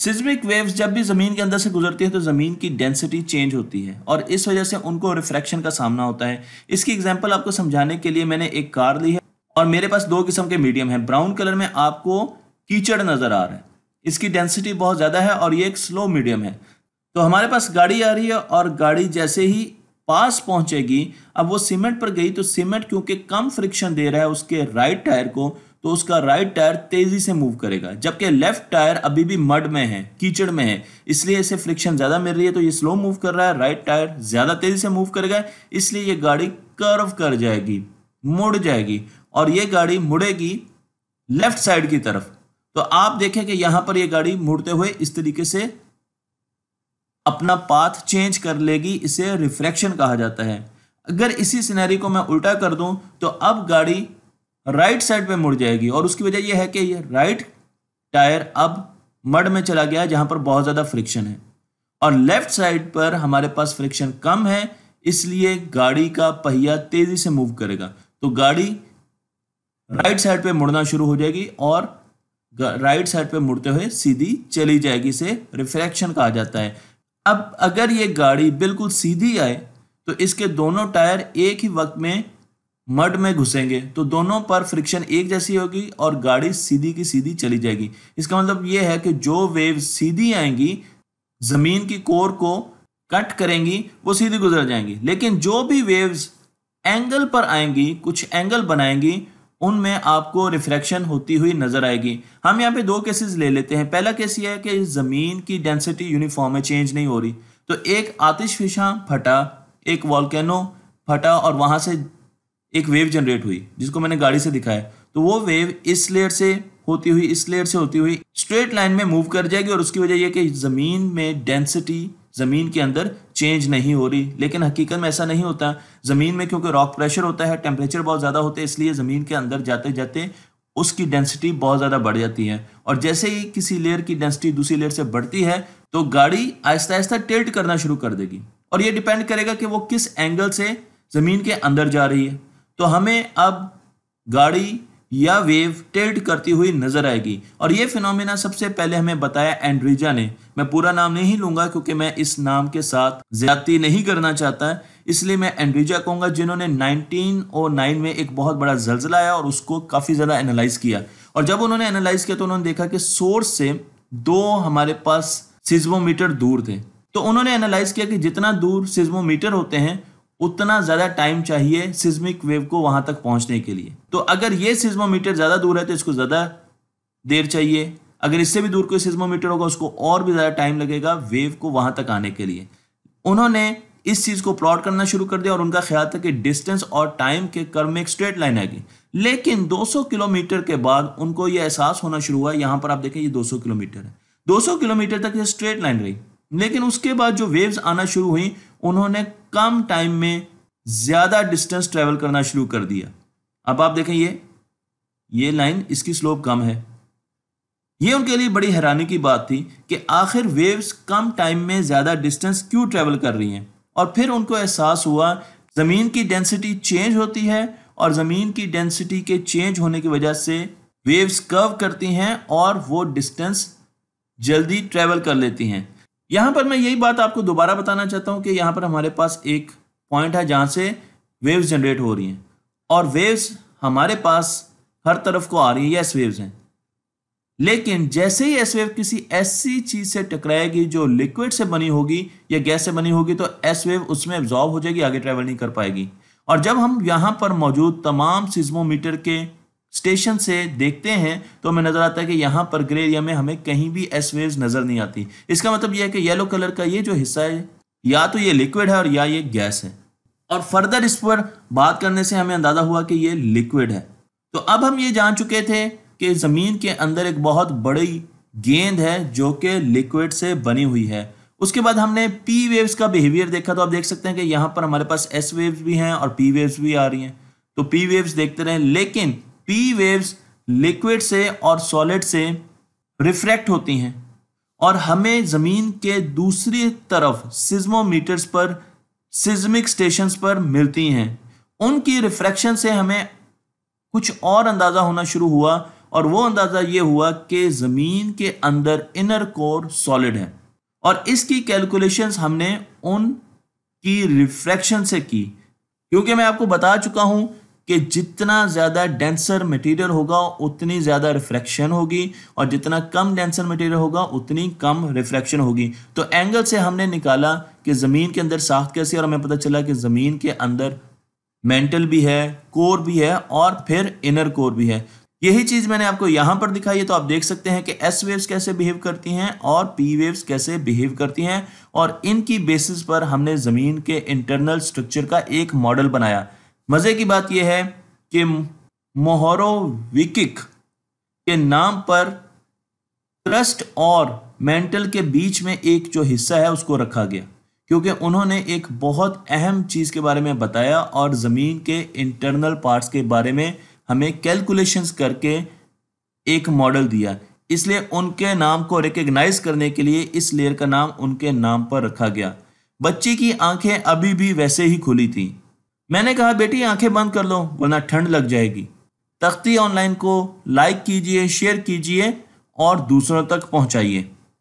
सिज्मिक वेव्स जब भी ज़मीन के अंदर से गुजरती है तो ज़मीन की डेंसिटी चेंज होती है और इस वजह से उनको रिफ्रैक्शन का सामना होता है इसकी एग्जाम्पल आपको समझाने के लिए मैंने एक कार ली है और मेरे पास दो किस्म के मीडियम है ब्राउन कलर में आपको कीचड़ नज़र आ रहा है इसकी डेंसिटी बहुत ज़्यादा है और ये एक स्लो मीडियम है तो हमारे पास गाड़ी आ रही है और गाड़ी जैसे ही पास पहुंचेगी अब वो सीमेंट पर गई तो सीमेंट क्योंकि कम फ्रिक्शन दे रहा है उसके राइट टायर को तो उसका राइट टायर तेजी से मूव करेगा जबकि लेफ्ट टायर अभी भी मड में है कीचड़ में है इसलिए इसे फ्रिक्शन ज़्यादा मिल रही है तो ये स्लो मूव कर रहा है राइट टायर ज़्यादा तेज़ी से मूव करेगा इसलिए ये गाड़ी कर्व कर जाएगी मुड़ जाएगी और ये गाड़ी मुड़ेगी लेफ्ट साइड की तरफ तो आप देखें कि यहां पर यह गाड़ी मुड़ते हुए इस तरीके से अपना पाथ चेंज कर लेगी इसे रिफ्रैक्शन कहा जाता है अगर इसी सिनेरी को मैं उल्टा कर दूं तो अब गाड़ी राइट साइड पे मुड़ जाएगी और उसकी वजह यह है कि ये राइट टायर अब मड में चला गया है जहां पर बहुत ज़्यादा फ्रिक्शन है और लेफ्ट साइड पर हमारे पास फ्रिक्शन कम है इसलिए गाड़ी का पहिया तेज़ी से मूव करेगा तो गाड़ी राइट साइड पे मुड़ना शुरू हो जाएगी और राइट साइड पे मुड़ते हुए सीधी चली जाएगी इसे रिफ्रैक्शन कहा जाता है अब अगर ये गाड़ी बिल्कुल सीधी आए तो इसके दोनों टायर एक ही वक्त में मड में घुसेंगे तो दोनों पर फ्रिक्शन एक जैसी होगी और गाड़ी सीधी की सीधी चली जाएगी इसका मतलब यह है कि जो वेव सीधी आएंगी ज़मीन की कोर को कट करेंगी वो सीधी गुजर जाएंगी लेकिन जो भी वेव्स एंगल पर आएंगी कुछ एंगल बनाएंगी उनमें आपको रिफ्रैक्शन होती हुई नज़र आएगी हम यहाँ पे दो केसेस ले लेते हैं पहला केस ये है कि ज़मीन की डेंसिटी यूनिफॉर्म है चेंज नहीं हो रही तो एक आतिश फिशा फटा एक वॉलकैनो फटा और वहाँ से एक वेव जनरेट हुई जिसको मैंने गाड़ी से दिखाया तो वो वेव इस लेयर से होती हुई इस लेयर से होती हुई स्ट्रेट लाइन में मूव कर जाएगी और उसकी वजह यह कि ज़मीन में डेंसिटी ज़मीन के अंदर चेंज नहीं हो रही लेकिन हकीकत में ऐसा नहीं होता ज़मीन में क्योंकि रॉक प्रेशर होता है टेम्परेचर बहुत ज़्यादा होता है इसलिए ज़मीन के अंदर जाते जाते उसकी डेंसिटी बहुत ज़्यादा बढ़ जाती है और जैसे ही किसी लेयर की डेंसिटी दूसरी लेयर से बढ़ती है तो गाड़ी आहिस्ता आहिस्ता टिल्ट करना शुरू कर देगी और ये डिपेंड करेगा कि वो किस एंगल से ज़मीन के अंदर जा रही है तो हमें अब गाड़ी या वेव टेल्ट करती हुई नजर आएगी और ये फिनोमिना सबसे पहले हमें बताया एंड्रीजा ने मैं पूरा नाम नहीं लूंगा क्योंकि मैं इस नाम के साथ ज्यादा नहीं करना चाहता इसलिए मैं एंड्रीजा कहूंगा जिन्होंने 1909 में एक बहुत बड़ा जल्जला आया और उसको काफ़ी ज़्यादा एनालाइज किया और जब उन्होंने एनालाइज किया तो उन्होंने देखा कि सोर्स से दो हमारे पास सिज्मोमीटर दूर थे तो उन्होंने एनालाइज किया कि जितना दूर सिज्मोमीटर होते हैं उतना ज़्यादा टाइम चाहिए सिज्मिक वेव को वहां तक पहुंचने के लिए तो अगर ये सिज्मोमीटर ज़्यादा दूर है तो इसको ज़्यादा देर चाहिए अगर इससे भी दूर कोई सिज्मोमीटर होगा उसको और भी ज़्यादा टाइम लगेगा वेव को वहां तक आने के लिए उन्होंने इस चीज़ को प्लॉट करना शुरू कर दिया और उनका ख्याल था कि डिस्टेंस और टाइम के कर्म में एक स्ट्रेट लाइन आएगी लेकिन 200 किलोमीटर के बाद उनको यह एहसास होना शुरू हुआ यहां पर आप देखें ये 200 किलोमीटर है 200 किलोमीटर तक ये स्ट्रेट लाइन रही लेकिन उसके बाद जो वेव्स आना शुरू हुई उन्होंने कम टाइम में ज़्यादा डिस्टेंस ट्रेवल करना शुरू कर दिया अब आप देखें ये ये लाइन इसकी स्लोप कम है ये उनके लिए बड़ी हैरानी की बात थी कि आखिर वेव्स कम टाइम में ज़्यादा डिस्टेंस क्यों ट्रेवल कर रही हैं और फिर उनको एहसास हुआ ज़मीन की डेंसिटी चेंज होती है और ज़मीन की डेंसिटी के चेंज होने की वजह से वेव्स कर्व करती हैं और वो डिस्टेंस जल्दी ट्रेवल कर लेती हैं यहां पर मैं यही बात आपको दोबारा बताना चाहता हूं कि यहां पर हमारे पास एक पॉइंट है जहां से वेव्स जनरेट हो रही हैं और वेव्स हमारे पास हर तरफ को आ रही है एस वेव्स हैं लेकिन जैसे ही एस वेव किसी ऐसी चीज से टकराएगी जो लिक्विड से बनी होगी या गैस से बनी होगी तो एस वेव उसमें एब्जॉर्व हो जाएगी आगे ट्रैवल नहीं कर पाएगी और जब हम यहां पर मौजूद तमाम सिज्मोमीटर के स्टेशन से देखते हैं तो हमें नज़र आता है कि यहाँ पर ग्रे एरिया में हमें कहीं भी एस वेव्स नज़र नहीं आती इसका मतलब यह है कि येलो कलर का ये जो हिस्सा है या तो ये लिक्विड है और या ये गैस है और फर्दर इस पर बात करने से हमें अंदाज़ा हुआ कि ये लिक्विड है तो अब हम ये जान चुके थे कि ज़मीन के अंदर एक बहुत बड़ी गेंद है जो कि लिक्विड से बनी हुई है उसके बाद हमने पी वेव्स का बिहेवियर देखा तो आप देख सकते हैं कि यहाँ पर हमारे पास एस वेव्स भी हैं और पी वेव्स भी आ रही हैं तो पी वेव्स देखते रहे लेकिन पी वेव्स लिक्विड से और सॉलिड से रिफ्रैक्ट होती हैं और हमें ज़मीन के दूसरी तरफ सिज्मोमीटर्स पर सिज्मिक स्टेशंस पर मिलती हैं उनकी रिफ्रैक्शन से हमें कुछ और अंदाज़ा होना शुरू हुआ और वो अंदाज़ा ये हुआ कि ज़मीन के अंदर इनर कोर सॉलिड है और इसकी कैलकुलेशंस हमने उन की रिफ्रैक्शन से की क्योंकि मैं आपको बता चुका हूँ कि जितना ज़्यादा डेंसर मटेरियल होगा उतनी ज़्यादा रिफ्रैक्शन होगी और जितना कम डेंसर मटेरियल होगा उतनी कम रिफ्रैक्शन होगी तो एंगल से हमने निकाला कि ज़मीन के अंदर साख कैसे और हमें पता चला कि ज़मीन के अंदर मेंटल भी है कोर भी है और फिर इनर कोर भी है यही चीज मैंने आपको यहां पर दिखाई है तो आप देख सकते हैं कि एस वेव्स कैसे बिहेव करती हैं और पी वेव्स कैसे बिहेव करती हैं और इनकी बेसिस पर हमने जमीन के इंटरनल स्ट्रक्चर का एक मॉडल बनाया मज़े की बात यह है कि मोहरोविकिक के नाम पर ट्रस्ट और मेंटल के बीच में एक जो हिस्सा है उसको रखा गया क्योंकि उन्होंने एक बहुत अहम चीज़ के बारे में बताया और ज़मीन के इंटरनल पार्ट्स के बारे में हमें कैलकुलेशंस करके एक मॉडल दिया इसलिए उनके नाम को रिकग्नाइज करने के लिए इस लेयर का नाम उनके नाम पर रखा गया बच्चे की आंखें अभी भी वैसे ही खुली थी मैंने कहा बेटी आंखें बंद कर लो वरना ठंड लग जाएगी तख्ती ऑनलाइन को लाइक कीजिए शेयर कीजिए और दूसरों तक पहुंचाइए